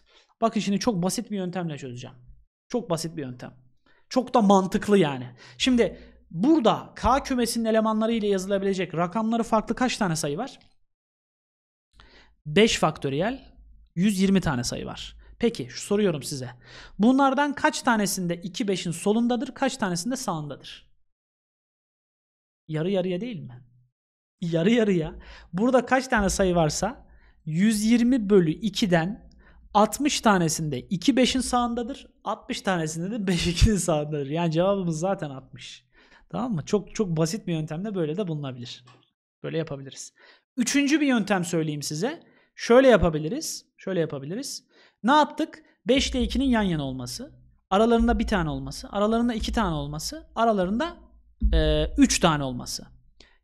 Bakın şimdi çok basit bir yöntemle çözeceğim. Çok basit bir yöntem. Çok da mantıklı yani. Şimdi burada K kümesinin elemanları ile yazılabilecek rakamları farklı kaç tane sayı var? 5 faktöriyel 120 tane sayı var. Peki soruyorum size. Bunlardan kaç tanesinde 2 5'in solundadır, kaç tanesinde sağındadır? Yarı yarıya değil mi? Yarı yarıya. Burada kaç tane sayı varsa 120 bölü 2'den 60 tanesinde 2 5'in sağındadır. 60 tanesinde de 5 2'nin sağındadır. Yani cevabımız zaten 60. Tamam mı? Çok çok basit bir yöntemle böyle de bulunabilir. Böyle yapabiliriz. Üçüncü bir yöntem söyleyeyim size. Şöyle yapabiliriz. Şöyle yapabiliriz. Ne yaptık? 5 ile 2'nin yan yana olması. Aralarında bir tane olması. Aralarında iki tane olması. Aralarında 3 e, tane olması.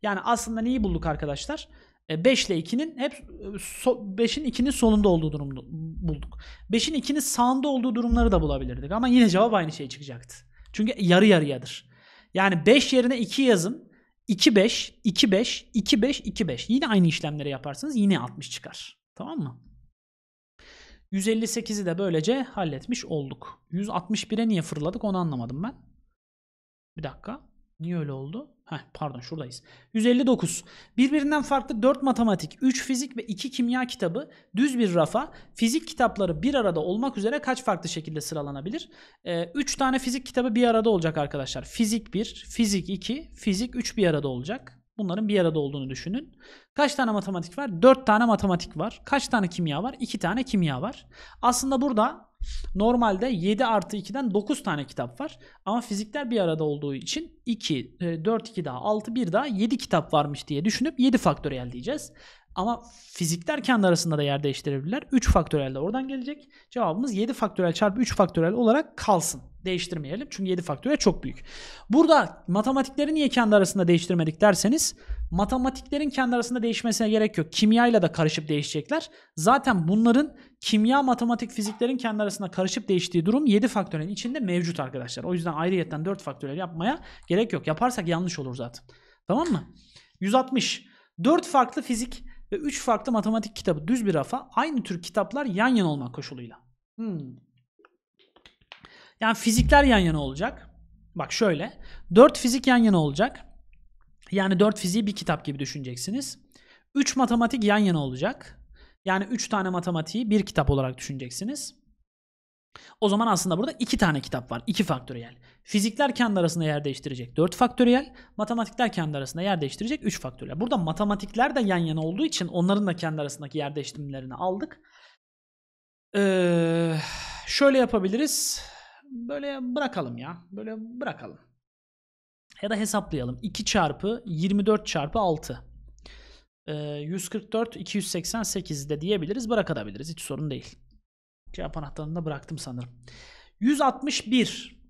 Yani aslında neyi bulduk arkadaşlar? 5 e, ile 2'nin hep 5'in e, 2'nin sonunda olduğu durumu bulduk. 5'in 2'nin sağında olduğu durumları da bulabilirdik ama yine cevap aynı şey çıkacaktı. Çünkü yarı yarıyadır. Yani 5 yerine 2 yazın. 2 5 2 5 2 5 2 5. Yine aynı işlemleri yaparsanız yine 60 çıkar. Tamam mı? 158'i de böylece halletmiş olduk. 161'e niye fırladık onu anlamadım ben. Bir dakika. Niye öyle oldu? Heh, pardon şuradayız. 159. Birbirinden farklı 4 matematik, 3 fizik ve 2 kimya kitabı düz bir rafa fizik kitapları bir arada olmak üzere kaç farklı şekilde sıralanabilir? Ee, 3 tane fizik kitabı bir arada olacak arkadaşlar. Fizik 1, fizik 2, fizik 3 bir arada olacak. Bunların bir arada olduğunu düşünün. Kaç tane matematik var? 4 tane matematik var. Kaç tane kimya var? 2 tane kimya var. Aslında burada Normalde 7 artı 2'den 9 tane kitap var. Ama fizikler bir arada olduğu için 2, 4, 2 daha 6, 1 daha 7 kitap varmış diye düşünüp 7 faktöriyel diyeceğiz. Ama fizikler kendi arasında da yer değiştirebilirler. 3 faktöriyel de oradan gelecek. Cevabımız 7 faktöriyel çarpı 3 faktöriyel olarak kalsın değiştirmeyelim. Çünkü 7 faktöriyel çok büyük. Burada matematikleri niye kendi arasında değiştirmedik derseniz matematiklerin kendi arasında değişmesine gerek yok. Kimyayla da karışıp değişecekler. Zaten bunların kimya, matematik, fiziklerin kendi arasında karışıp değiştiği durum 7 faktöriyelin içinde mevcut arkadaşlar. O yüzden ayrıyetten 4 faktörel yapmaya gerek yok. Yaparsak yanlış olur zaten. Tamam mı? 160. 4 farklı fizik ve 3 farklı matematik kitabı düz bir rafa aynı tür kitaplar yan yana olmak koşuluyla. Hmm. Yani fizikler yan yana olacak. Bak şöyle. dört fizik yan yana olacak. Yani dört fiziği bir kitap gibi düşüneceksiniz. Üç matematik yan yana olacak. Yani üç tane matematiği bir kitap olarak düşüneceksiniz. O zaman aslında burada iki tane kitap var. 2 faktöriyel. Fizikler kendi arasında yer değiştirecek 4 faktöriyel. Matematikler kendi arasında yer değiştirecek 3 faktöriyel. Burada matematikler de yan yana olduğu için onların da kendi arasındaki yer değiştirmelerini aldık. Ee, şöyle yapabiliriz böyle bırakalım ya. Böyle bırakalım. Ya da hesaplayalım. 2 çarpı 24 çarpı 6. Ee, 144 288 de diyebiliriz. Bırakabiliriz. Hiç sorun değil. Cevap anahtarını da bıraktım sanırım. 161.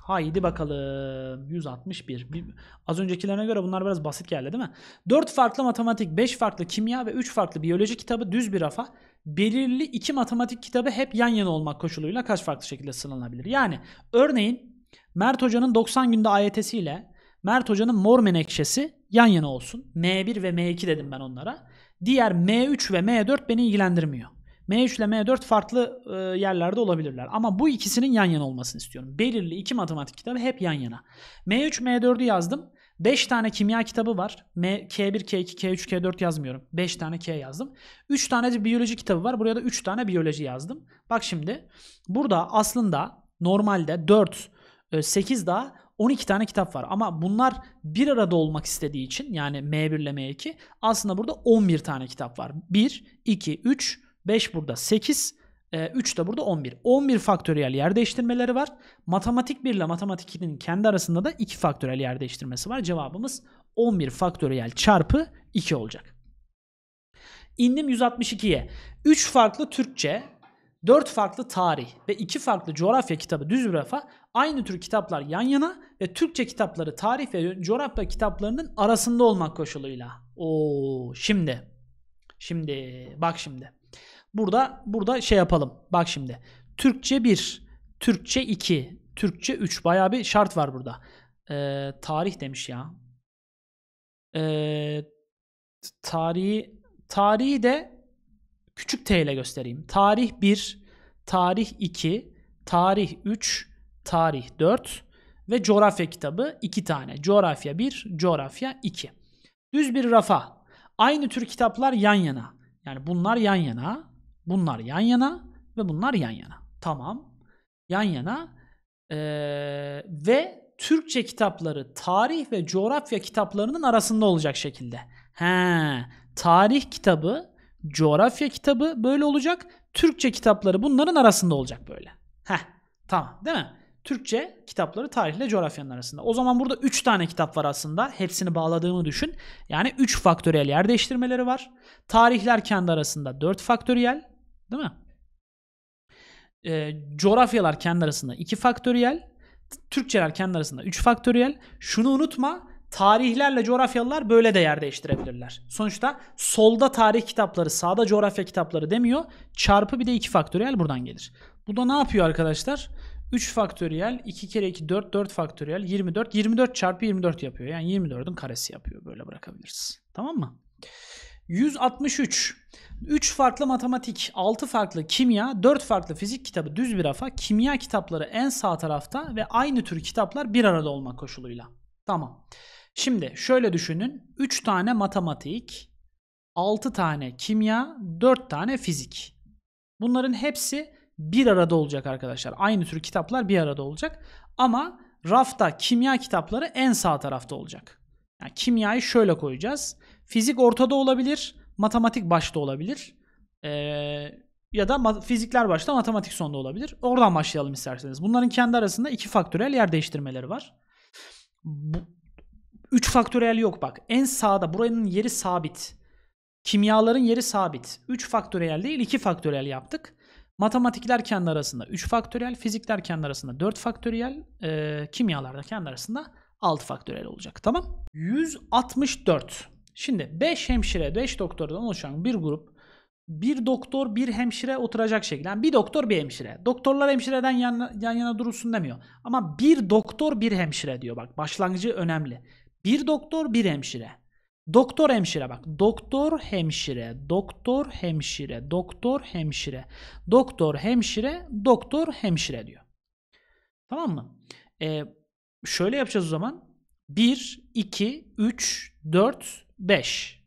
Haydi bakalım. 161. Bir, az öncekilerine göre bunlar biraz basit geldi değil mi? 4 farklı matematik, 5 farklı kimya ve 3 farklı biyoloji kitabı düz bir rafa belirli iki matematik kitabı hep yan yana olmak koşuluyla kaç farklı şekilde sınanabilir? Yani örneğin Mert Hoca'nın 90 günde ile Mert Hoca'nın Mor Menekşesi yan yana olsun. M1 ve M2 dedim ben onlara. Diğer M3 ve M4 beni ilgilendirmiyor. M3 ile M4 farklı e, yerlerde olabilirler. Ama bu ikisinin yan yana olmasını istiyorum. Belirli iki matematik kitabı hep yan yana. M3, M4'ü yazdım. 5 tane kimya kitabı var. M, K1, K2, K3, K4 yazmıyorum. 5 tane K yazdım. 3 tane de biyoloji kitabı var. Buraya da 3 tane biyoloji yazdım. Bak şimdi burada aslında normalde 4, 8 e, daha 12 tane kitap var. Ama bunlar bir arada olmak istediği için yani M1 ile M2 aslında burada 11 tane kitap var. 1, 2, 3, 5 burada 8, 3 ee, de burada 11. 11 faktöriyel yer değiştirmeleri var. Matematik 1 ile matematik 2'nin kendi arasında da 2 faktöriyel yer değiştirmesi var. Cevabımız 11 faktöriyel çarpı 2 olacak. İndim 162'ye. 3 farklı Türkçe, 4 farklı tarih ve 2 farklı coğrafya kitabı düz bir rafa aynı tür kitaplar yan yana ve Türkçe kitapları tarih ve coğrafya kitaplarının arasında olmak koşuluyla. Oo şimdi. Şimdi bak şimdi. Burada burada şey yapalım. Bak şimdi. Türkçe 1, Türkçe 2, Türkçe 3. Bayağı bir şart var burada. Ee, tarih demiş ya. Ee, tarihi tarihi de küçük t ile göstereyim. Tarih 1, tarih 2, tarih 3, tarih 4 ve coğrafya kitabı 2 tane. Coğrafya 1, coğrafya 2. Düz bir rafa. Aynı tür kitaplar yan yana. Yani bunlar yan yana. Bunlar yan yana ve bunlar yan yana. Tamam. Yan yana. Ee, ve Türkçe kitapları tarih ve coğrafya kitaplarının arasında olacak şekilde. He, tarih kitabı, coğrafya kitabı böyle olacak. Türkçe kitapları bunların arasında olacak böyle. Heh, tamam değil mi? Türkçe kitapları tarihle coğrafyanın arasında. O zaman burada 3 tane kitap var aslında. Hepsini bağladığımı düşün. Yani 3 faktöriyel yer değiştirmeleri var. Tarihler kendi arasında 4 faktöriyel. Değil mi? E, coğrafyalar kendi arasında 2 faktöriyel, Türkçeler kendi arasında 3 faktöriyel. Şunu unutma, tarihlerle coğrafyalılar böyle de yer değiştirebilirler. Sonuçta solda tarih kitapları, sağda coğrafya kitapları demiyor. Çarpı bir de 2 faktöriyel buradan gelir. Bu da ne yapıyor arkadaşlar? 3 faktöriyel, 2 kere 2 4, 4 faktöriyel, 24. 24 çarpı 24 yapıyor. Yani 24'ün karesi yapıyor. Böyle bırakabiliriz. Tamam mı? 163. 3 farklı matematik, 6 farklı kimya, 4 farklı fizik kitabı düz bir rafa, kimya kitapları en sağ tarafta ve aynı tür kitaplar bir arada olmak koşuluyla. Tamam. Şimdi şöyle düşünün. 3 tane matematik, 6 tane kimya, 4 tane fizik. Bunların hepsi bir arada olacak arkadaşlar. Aynı tür kitaplar bir arada olacak. Ama rafta kimya kitapları en sağ tarafta olacak. Yani kimyayı şöyle koyacağız. Fizik ortada olabilir, matematik başta olabilir. Ee, ya da fizikler başta, matematik sonda olabilir. Oradan başlayalım isterseniz. Bunların kendi arasında iki faktörel yer değiştirmeleri var. Bu, üç faktörel yok bak. En sağda buranın yeri sabit. Kimyaların yeri sabit. 3 faktöriyel değil 2 faktöriyel yaptık. Matematikler kendi arasında 3 faktöriyel, fizikler kendi arasında 4 faktöriyel, e, kimyalar da kendi arasında 6 faktöriyel olacak. Tamam? 164. Şimdi 5 hemşire, 5 doktordan oluşan bir grup bir doktor bir hemşire oturacak şekilde. Yani bir doktor bir hemşire. Doktorlar hemşireden yan, yan yana durulsun demiyor. Ama bir doktor bir hemşire diyor bak. Başlangıcı önemli. Bir doktor bir hemşire. Doktor hemşire bak. Doktor hemşire, doktor hemşire, doktor hemşire, doktor hemşire, doktor hemşire diyor. Tamam mı? Ee, şöyle yapacağız o zaman. 1, 2, 3, 4, 5.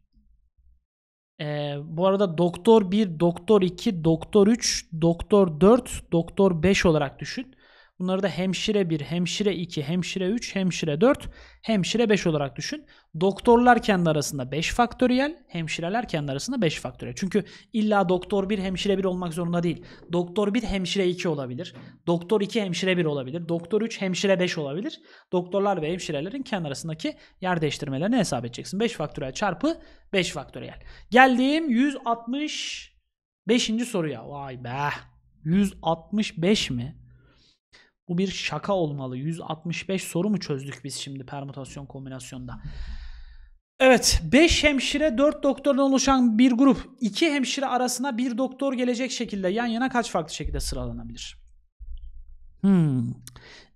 Ee, bu arada doktor 1, doktor 2, doktor 3, doktor 4, doktor 5 olarak düşün. Bunları da hemşire 1, hemşire 2, hemşire 3, hemşire 4, hemşire 5 olarak düşün. Doktorlar kendi arasında 5 faktöriyel, hemşireler kendi arasında 5 faktöriyel. Çünkü illa doktor 1, hemşire 1 olmak zorunda değil. Doktor 1, hemşire 2 olabilir. Doktor 2, hemşire 1 olabilir. Doktor 3, hemşire 5 olabilir. Doktorlar ve hemşirelerin kendi arasındaki yer değiştirmelerini hesap edeceksin. 5 faktöriyel çarpı 5 faktöriyel. Geldiğim 165. soruya. Vay be. 165 mi? Bu bir şaka olmalı. 165 soru mu çözdük biz şimdi permütasyon kombinasyonda? Evet 5 hemşire 4 doktordan oluşan bir grup 2 hemşire arasına bir doktor gelecek şekilde yan yana kaç farklı şekilde sıralanabilir? Hmm.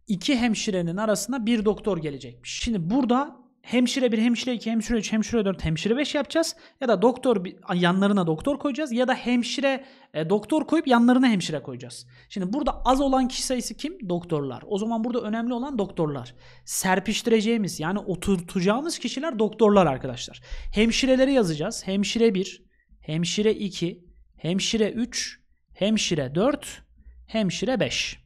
İki hemşirenin arasına bir doktor gelecekmiş. Şimdi burada hemşire 1, hemşire 2, hemşire 3, hemşire 4, hemşire 5 yapacağız. Ya da doktor yanlarına doktor koyacağız ya da hemşire e, doktor koyup yanlarına hemşire koyacağız. Şimdi burada az olan kişi sayısı kim? Doktorlar. O zaman burada önemli olan doktorlar. Serpiştireceğimiz yani oturtacağımız kişiler doktorlar arkadaşlar. Hemşireleri yazacağız. Hemşire 1, hemşire 2, hemşire 3, hemşire 4, hemşire 5.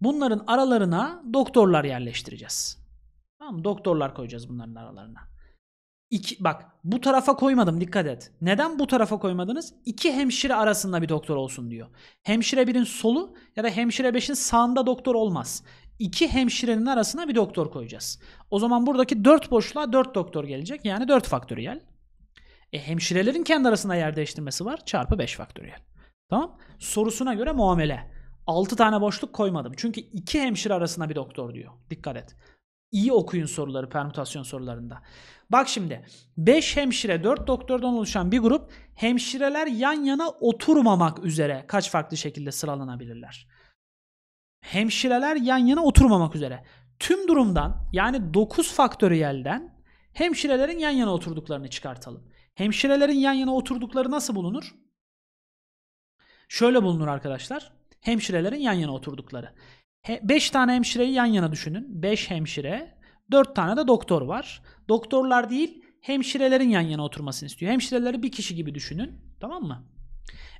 Bunların aralarına doktorlar yerleştireceğiz. Tamam mı? Doktorlar koyacağız bunların aralarına. İki, bak bu tarafa koymadım dikkat et. Neden bu tarafa koymadınız? İki hemşire arasında bir doktor olsun diyor. Hemşire birin solu ya da hemşire beşin sağında doktor olmaz. İki hemşirenin arasına bir doktor koyacağız. O zaman buradaki dört boşluğa dört doktor gelecek. Yani dört faktöriyel. E, hemşirelerin kendi arasında yer değiştirmesi var. Çarpı beş faktöriyel. Tamam. Sorusuna göre muamele. Altı tane boşluk koymadım. Çünkü iki hemşire arasında bir doktor diyor. Dikkat et. İyi okuyun soruları permütasyon sorularında. Bak şimdi 5 hemşire 4 doktordan oluşan bir grup hemşireler yan yana oturmamak üzere kaç farklı şekilde sıralanabilirler? Hemşireler yan yana oturmamak üzere. Tüm durumdan yani 9 faktöriyelden hemşirelerin yan yana oturduklarını çıkartalım. Hemşirelerin yan yana oturdukları nasıl bulunur? Şöyle bulunur arkadaşlar. Hemşirelerin yan yana oturdukları. 5 tane hemşireyi yan yana düşünün. 5 hemşire, 4 tane de doktor var. Doktorlar değil, hemşirelerin yan yana oturmasını istiyor. Hemşireleri bir kişi gibi düşünün. Tamam mı?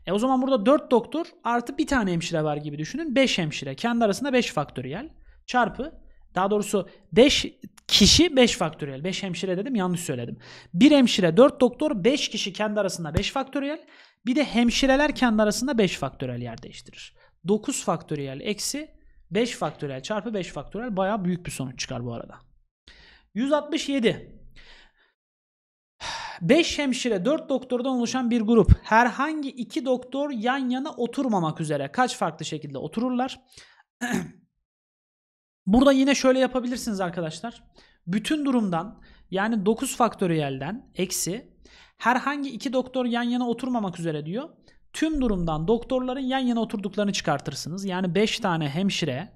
E o zaman burada 4 doktor artı bir tane hemşire var gibi düşünün. 5 hemşire. Kendi arasında 5 faktöriyel. Çarpı daha doğrusu 5 kişi 5 faktöriyel. 5 hemşire dedim yanlış söyledim. 1 hemşire 4 doktor 5 kişi kendi arasında 5 faktöriyel. Bir de hemşireler kendi arasında 5 faktöriyel yer değiştirir. 9 faktöriyel eksi 5 faktörel çarpı 5 faktörel baya büyük bir sonuç çıkar bu arada. 167. 5 hemşire 4 doktordan oluşan bir grup herhangi 2 doktor yan yana oturmamak üzere kaç farklı şekilde otururlar? Burada yine şöyle yapabilirsiniz arkadaşlar. Bütün durumdan yani 9 faktöriyelden eksi herhangi 2 doktor yan yana oturmamak üzere diyor. Tüm durumdan doktorların yan yana oturduklarını çıkartırsınız. Yani 5 tane hemşire,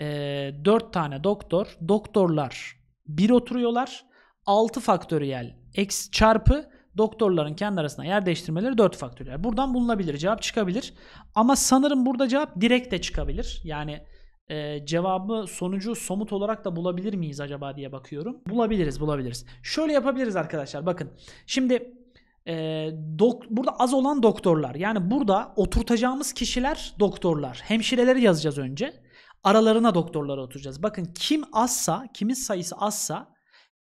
4 e, tane doktor, doktorlar bir oturuyorlar. 6 faktöriyel x çarpı doktorların kendi arasında yer değiştirmeleri 4 faktöriyel. Buradan bulunabilir, cevap çıkabilir. Ama sanırım burada cevap direkt de çıkabilir. Yani e, cevabı, sonucu somut olarak da bulabilir miyiz acaba diye bakıyorum. Bulabiliriz, bulabiliriz. Şöyle yapabiliriz arkadaşlar. Bakın şimdi e, dok, burada az olan doktorlar yani burada oturtacağımız kişiler doktorlar. Hemşireleri yazacağız önce. Aralarına doktorları oturacağız. Bakın kim azsa, kimin sayısı azsa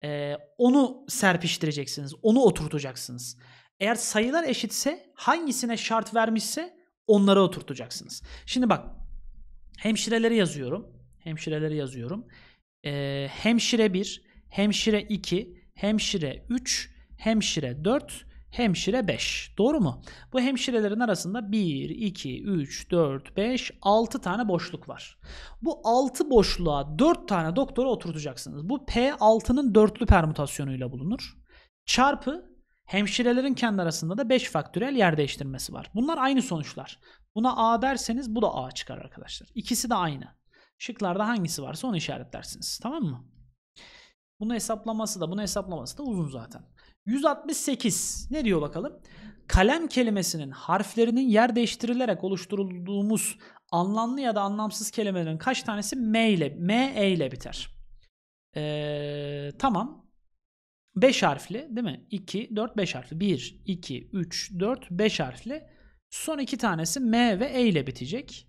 e, onu serpiştireceksiniz. Onu oturtacaksınız. Eğer sayılar eşitse hangisine şart vermişse onlara oturtacaksınız. Şimdi bak hemşireleri yazıyorum. Hemşireleri yazıyorum. E, hemşire 1, hemşire 2, hemşire 3, hemşire 4, hemşire 5. Doğru mu? Bu hemşirelerin arasında 1, 2, 3, 4, 5, 6 tane boşluk var. Bu 6 boşluğa 4 tane doktora oturtacaksınız. Bu P6'nın dörtlü permütasyonuyla bulunur. Çarpı hemşirelerin kendi arasında da 5 faktörel yer değiştirmesi var. Bunlar aynı sonuçlar. Buna A derseniz bu da A çıkar arkadaşlar. İkisi de aynı. Şıklarda hangisi varsa onu işaretlersiniz. Tamam mı? Bunu hesaplaması da bunu hesaplaması da uzun zaten. 168 ne diyor bakalım? Kalem kelimesinin harflerinin yer değiştirilerek oluşturulduğumuz anlamlı ya da anlamsız kelimelerin kaç tanesi M ile M E ile biter. Ee, tamam. 5 harfli değil mi? 2, 4, 5 harfli. 1, 2, 3, 4, 5 harfli. Son iki tanesi M ve E ile bitecek.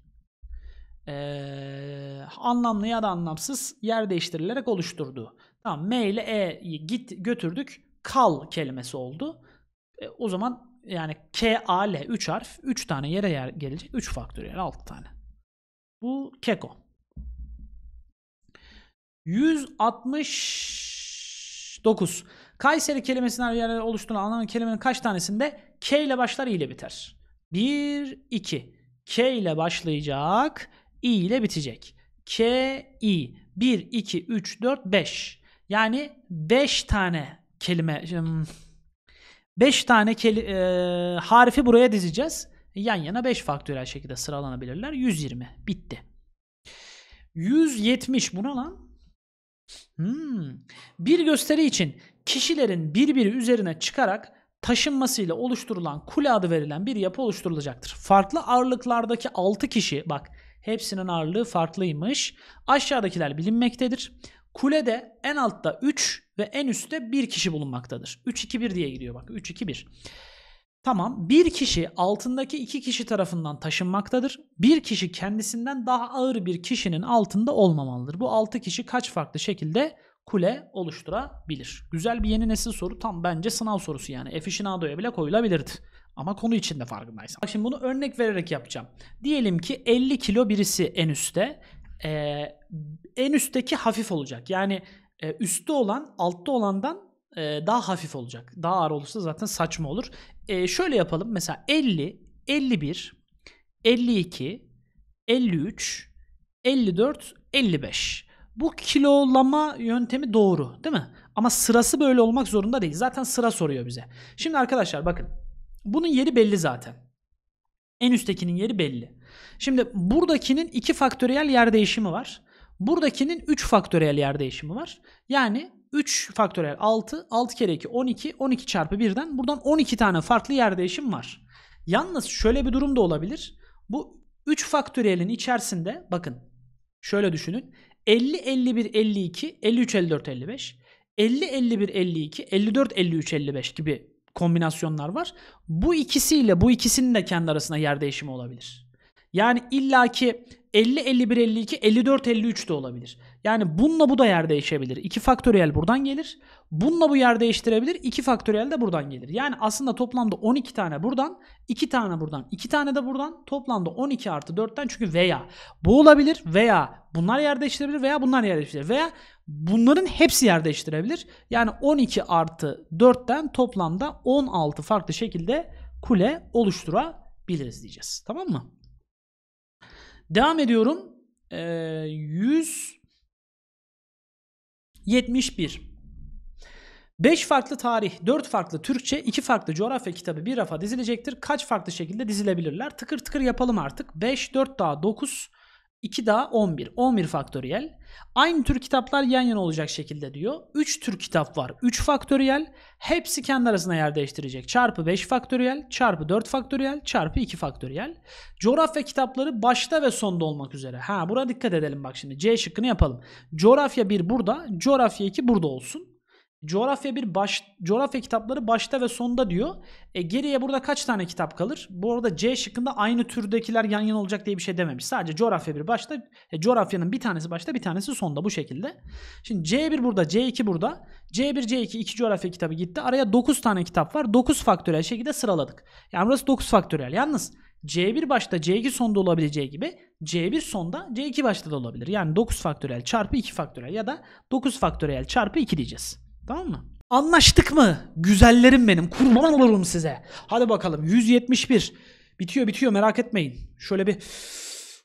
Ee, anlamlı ya da anlamsız yer değiştirilerek oluşturdu. Tamam M ile E git götürdük kal kelimesi oldu. E, o zaman yani K, A, L 3 harf 3 tane yere yer gelecek. 3 faktöriyel 6 tane. Bu keko. 169. Kayseri kelimesinden yani oluşturan anlamı kelimenin kaç tanesinde K ile başlar İ ile biter. 1, 2. K ile başlayacak, İ ile bitecek. K, İ. 1, 2, 3, 4, 5. Yani 5 tane kelime 5 şey, hmm, tane keli, e, harfi buraya dizeceğiz. Yan yana 5 faktörel şekilde sıralanabilirler. 120. Bitti. 170. Bu ne lan? Hmm. Bir gösteri için kişilerin birbiri üzerine çıkarak taşınmasıyla oluşturulan kule adı verilen bir yapı oluşturulacaktır. Farklı ağırlıklardaki 6 kişi bak hepsinin ağırlığı farklıymış. Aşağıdakiler bilinmektedir. Kulede en altta 3, ve en üstte bir kişi bulunmaktadır. 3-2-1 diye gidiyor bak 3-2-1. Tamam bir kişi altındaki iki kişi tarafından taşınmaktadır. Bir kişi kendisinden daha ağır bir kişinin altında olmamalıdır. Bu altı kişi kaç farklı şekilde kule oluşturabilir? Güzel bir yeni nesil soru tam bence sınav sorusu yani. Efişinado'ya bile koyulabilirdi. Ama konu içinde farkındaysan. Bak şimdi bunu örnek vererek yapacağım. Diyelim ki 50 kilo birisi en üstte. Ee, en üstteki hafif olacak. Yani e, üstte olan altta olandan e, daha hafif olacak. Daha ağır olursa zaten saçma olur. E, şöyle yapalım. Mesela 50, 51, 52, 53, 54, 55. Bu kilolama yöntemi doğru değil mi? Ama sırası böyle olmak zorunda değil. Zaten sıra soruyor bize. Şimdi arkadaşlar bakın. Bunun yeri belli zaten. En üsttekinin yeri belli. Şimdi buradakinin iki faktöriyel yer değişimi var. Buradakinin 3 faktöriyel yer değişimi var. Yani 3 faktöriyel 6, 6 kere 2 12, 12 çarpı 1'den buradan 12 tane farklı yer değişim var. Yalnız şöyle bir durum da olabilir. Bu 3 faktöriyelin içerisinde bakın şöyle düşünün. 50, 51, 52, 53, 54, 55, 50, 51, 52, 54, 53, 55 gibi kombinasyonlar var. Bu ikisiyle bu ikisinin de kendi arasında yer değişimi olabilir. Yani illaki 50, 51, 52, 54, 53 de olabilir. Yani bununla bu da yer değişebilir. 2 faktöriyel buradan gelir. Bununla bu yer değiştirebilir. 2 faktöriyel de buradan gelir. Yani aslında toplamda 12 tane buradan, 2 tane buradan, 2 tane de buradan. Toplamda 12 artı 4'ten çünkü veya bu olabilir veya bunlar yer değiştirebilir veya bunlar yer değiştirebilir veya bunların hepsi yer değiştirebilir. Yani 12 artı 4'ten toplamda 16 farklı şekilde kule oluşturabiliriz diyeceğiz. Tamam mı? Devam ediyorum. E, 171. 5 farklı tarih, 4 farklı Türkçe, 2 farklı coğrafya kitabı bir rafa dizilecektir. Kaç farklı şekilde dizilebilirler? Tıkır tıkır yapalım artık. 5, 4 daha 9, 2 daha 11. 11 faktöriyel. Aynı tür kitaplar yan yana olacak şekilde diyor. 3 tür kitap var. 3 faktöriyel. Hepsi kendi arasında yer değiştirecek. Çarpı 5 faktöriyel, çarpı 4 faktöriyel, çarpı 2 faktöriyel. Coğrafya kitapları başta ve sonda olmak üzere. Ha buna dikkat edelim bak şimdi. C şıkkını yapalım. Coğrafya 1 burada, coğrafya 2 burada olsun. Coğrafya bir baş coğrafya kitapları başta ve sonda diyor. E geriye burada kaç tane kitap kalır? Bu arada C şıkkında aynı türdekiler yan yana olacak diye bir şey dememiş. Sadece coğrafya bir başta, e, coğrafyanın bir tanesi başta, bir tanesi sonda bu şekilde. Şimdi C1 burada, C2 burada. C1, C2 iki coğrafya kitabı gitti. Araya 9 tane kitap var. 9 faktöriyel şekilde sıraladık. Yani burası 9 faktöriyel. Yalnız C1 başta C2 sonda olabileceği gibi C1 sonda C2 başta da olabilir. Yani 9 faktöriyel çarpı 2 faktöriyel ya da 9 faktöriyel çarpı 2 diyeceğiz. Tamam mı? Anlaştık mı? Güzellerim benim. Kurban olurum size. Hadi bakalım. 171. Bitiyor bitiyor merak etmeyin. Şöyle bir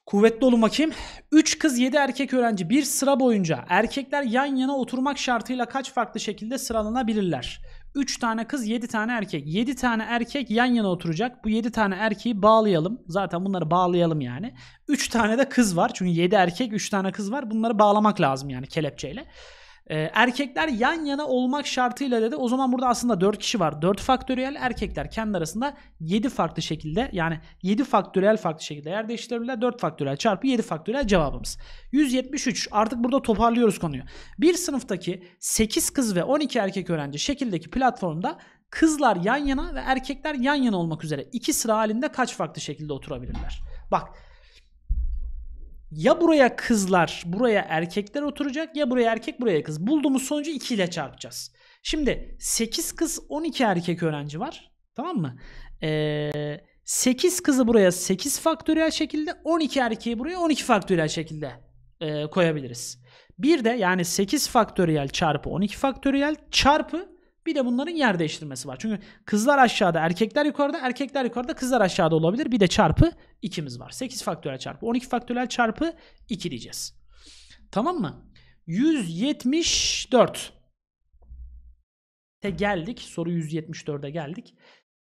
kuvvetli olun bakayım. 3 kız 7 erkek öğrenci bir sıra boyunca erkekler yan yana oturmak şartıyla kaç farklı şekilde sıralanabilirler? 3 tane kız 7 tane erkek. 7 tane erkek yan yana oturacak. Bu 7 tane erkeği bağlayalım. Zaten bunları bağlayalım yani. 3 tane de kız var. Çünkü 7 erkek 3 tane kız var. Bunları bağlamak lazım yani kelepçeyle. E, erkekler yan yana olmak şartıyla dedi. O zaman burada aslında 4 kişi var. 4 faktöriyel erkekler kendi arasında 7 farklı şekilde yani 7 faktöriyel farklı şekilde yer değiştirebilirler. 4 faktöriyel çarpı 7 faktöriyel cevabımız. 173. Artık burada toparlıyoruz konuyu. Bir sınıftaki 8 kız ve 12 erkek öğrenci şekildeki platformda kızlar yan yana ve erkekler yan yana olmak üzere iki sıra halinde kaç farklı şekilde oturabilirler? Bak ya buraya kızlar, buraya erkekler oturacak ya buraya erkek, buraya kız. Bulduğumuz sonucu 2 ile çarpacağız. Şimdi 8 kız 12 erkek öğrenci var. Tamam mı? Ee, 8 kızı buraya 8 faktöriyel şekilde 12 erkeği buraya 12 faktöriyel şekilde e, koyabiliriz. Bir de yani 8 faktöriyel çarpı 12 faktöriyel çarpı bir de bunların yer değiştirmesi var. Çünkü kızlar aşağıda, erkekler yukarıda, erkekler yukarıda, kızlar aşağıda olabilir. Bir de çarpı 2'miz var. 8 faktörel çarpı 12 faktörel çarpı 2 diyeceğiz. Tamam mı? 174. Te geldik. Soru 174'e geldik.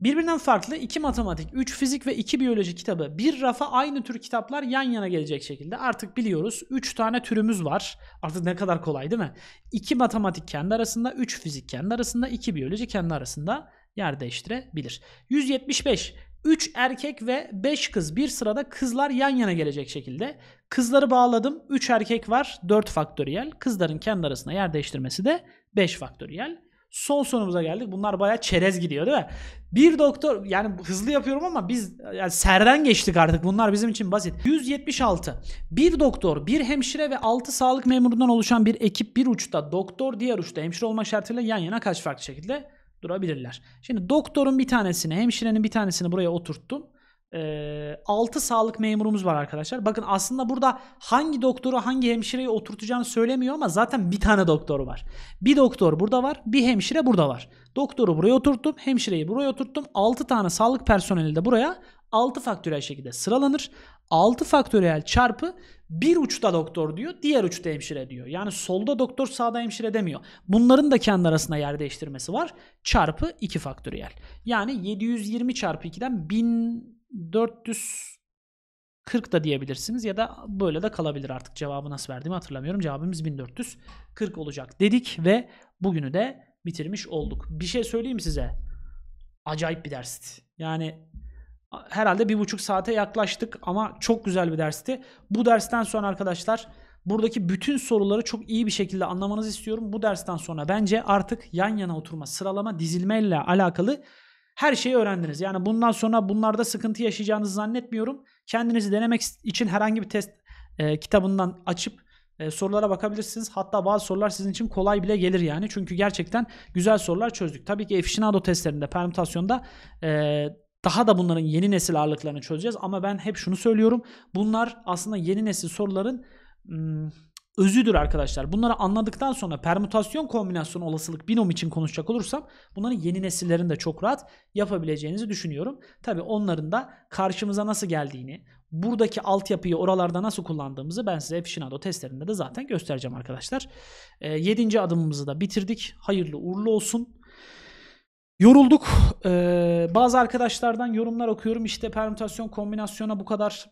Birbirinden farklı iki matematik, üç fizik ve iki biyoloji kitabı bir rafa aynı tür kitaplar yan yana gelecek şekilde. Artık biliyoruz üç tane türümüz var. Artık ne kadar kolay değil mi? İki matematik kendi arasında, üç fizik kendi arasında, iki biyoloji kendi arasında yer değiştirebilir. 175 üç erkek ve beş kız bir sırada kızlar yan yana gelecek şekilde. Kızları bağladım. Üç erkek var dört faktöriyel. Kızların kendi arasında yer değiştirmesi de beş faktöriyel. Son sonumuza geldik. Bunlar baya çerez gidiyor değil mi? Bir doktor yani hızlı yapıyorum ama biz yani serden geçtik artık. Bunlar bizim için basit. 176. Bir doktor, bir hemşire ve 6 sağlık memurundan oluşan bir ekip bir uçta, doktor diğer uçta hemşire olma şartıyla yan yana kaç farklı şekilde durabilirler. Şimdi doktorun bir tanesini, hemşirenin bir tanesini buraya oturttum e, 6 sağlık memurumuz var arkadaşlar. Bakın aslında burada hangi doktoru hangi hemşireyi oturtacağını söylemiyor ama zaten bir tane doktor var. Bir doktor burada var, bir hemşire burada var. Doktoru buraya oturttum, hemşireyi buraya oturttum. 6 tane sağlık personeli de buraya 6 faktöriyel şekilde sıralanır. 6 faktöriyel çarpı bir uçta doktor diyor, diğer uçta hemşire diyor. Yani solda doktor, sağda hemşire demiyor. Bunların da kendi arasında yer değiştirmesi var. Çarpı 2 faktöriyel. Yani 720 çarpı 2'den 1000 440 da diyebilirsiniz ya da böyle de kalabilir artık cevabı nasıl verdiğimi hatırlamıyorum. Cevabımız 1440 olacak dedik ve bugünü de bitirmiş olduk. Bir şey söyleyeyim size. Acayip bir dersti. Yani herhalde bir buçuk saate yaklaştık ama çok güzel bir dersti. Bu dersten sonra arkadaşlar buradaki bütün soruları çok iyi bir şekilde anlamanızı istiyorum. Bu dersten sonra bence artık yan yana oturma, sıralama, dizilme ile alakalı her şeyi öğrendiniz. Yani bundan sonra bunlarda sıkıntı yaşayacağınızı zannetmiyorum. Kendinizi denemek için herhangi bir test e, kitabından açıp e, sorulara bakabilirsiniz. Hatta bazı sorular sizin için kolay bile gelir yani. Çünkü gerçekten güzel sorular çözdük. Tabii ki efşinado testlerinde, permütasyonda e, daha da bunların yeni nesil ağırlıklarını çözeceğiz. Ama ben hep şunu söylüyorum. Bunlar aslında yeni nesil soruların... Hmm, özüdür arkadaşlar. Bunları anladıktan sonra permütasyon kombinasyon olasılık binom için konuşacak olursam bunların yeni nesillerinde çok rahat yapabileceğinizi düşünüyorum. Tabi onların da karşımıza nasıl geldiğini, buradaki altyapıyı oralarda nasıl kullandığımızı ben size Fishinado testlerinde de zaten göstereceğim arkadaşlar. E, yedinci adımımızı da bitirdik. Hayırlı uğurlu olsun. Yorulduk. Ee, bazı arkadaşlardan yorumlar okuyorum. İşte permütasyon kombinasyona bu kadar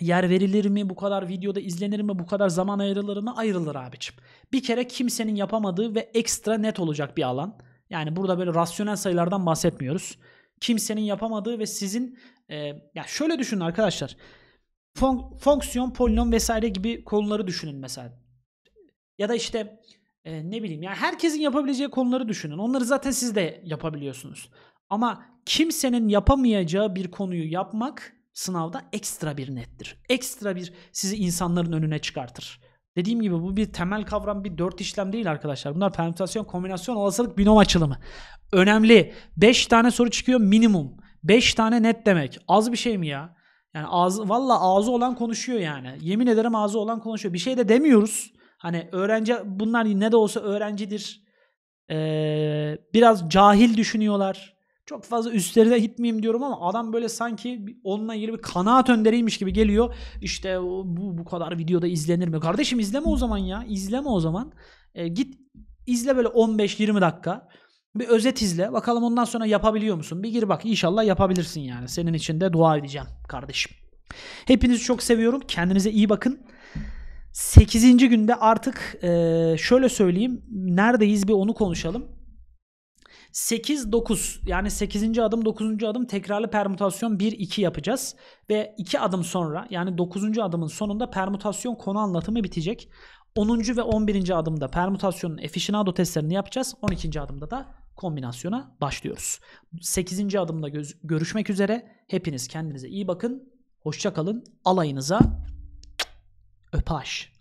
yer verilir mi? Bu kadar videoda izlenir mi? Bu kadar zaman ayrılır mı? Ayrılır abicim. Bir kere kimsenin yapamadığı ve ekstra net olacak bir alan. Yani burada böyle rasyonel sayılardan bahsetmiyoruz. Kimsenin yapamadığı ve sizin e, ya şöyle düşünün arkadaşlar. Fon, fonksiyon, polinom vesaire gibi konuları düşünün mesela. Ya da işte e, ne bileyim yani herkesin yapabileceği konuları düşünün. Onları zaten siz de yapabiliyorsunuz. Ama kimsenin yapamayacağı bir konuyu yapmak sınavda ekstra bir nettir. Ekstra bir sizi insanların önüne çıkartır. Dediğim gibi bu bir temel kavram, bir dört işlem değil arkadaşlar. Bunlar permütasyon, kombinasyon, olasılık, binom açılımı. Önemli. 5 tane soru çıkıyor minimum. 5 tane net demek. Az bir şey mi ya? Yani ağzı, valla ağzı olan konuşuyor yani. Yemin ederim ağzı olan konuşuyor. Bir şey de demiyoruz. Hani öğrenci bunlar ne de olsa öğrencidir. Ee, biraz cahil düşünüyorlar. Çok fazla üstlerine gitmeyeyim diyorum ama adam böyle sanki onunla ilgili bir kanaat önderiymiş gibi geliyor. İşte bu, bu kadar videoda izlenir mi? Kardeşim izleme o zaman ya. İzleme o zaman. E, git izle böyle 15-20 dakika. Bir özet izle. Bakalım ondan sonra yapabiliyor musun? Bir gir bak. İnşallah yapabilirsin yani. Senin için de dua edeceğim kardeşim. Hepinizi çok seviyorum. Kendinize iyi bakın. 8. günde artık e, şöyle söyleyeyim. Neredeyiz bir onu konuşalım. 8-9 yani 8. adım 9. adım tekrarlı permütasyon 1-2 yapacağız. Ve 2 adım sonra yani 9. adımın sonunda permütasyon konu anlatımı bitecek. 10. ve 11. adımda permütasyonun efficienado testlerini yapacağız. 12. adımda da kombinasyona başlıyoruz. 8. adımda görüşmek üzere. Hepiniz kendinize iyi bakın. hoşçakalın Alayınıza öpaş.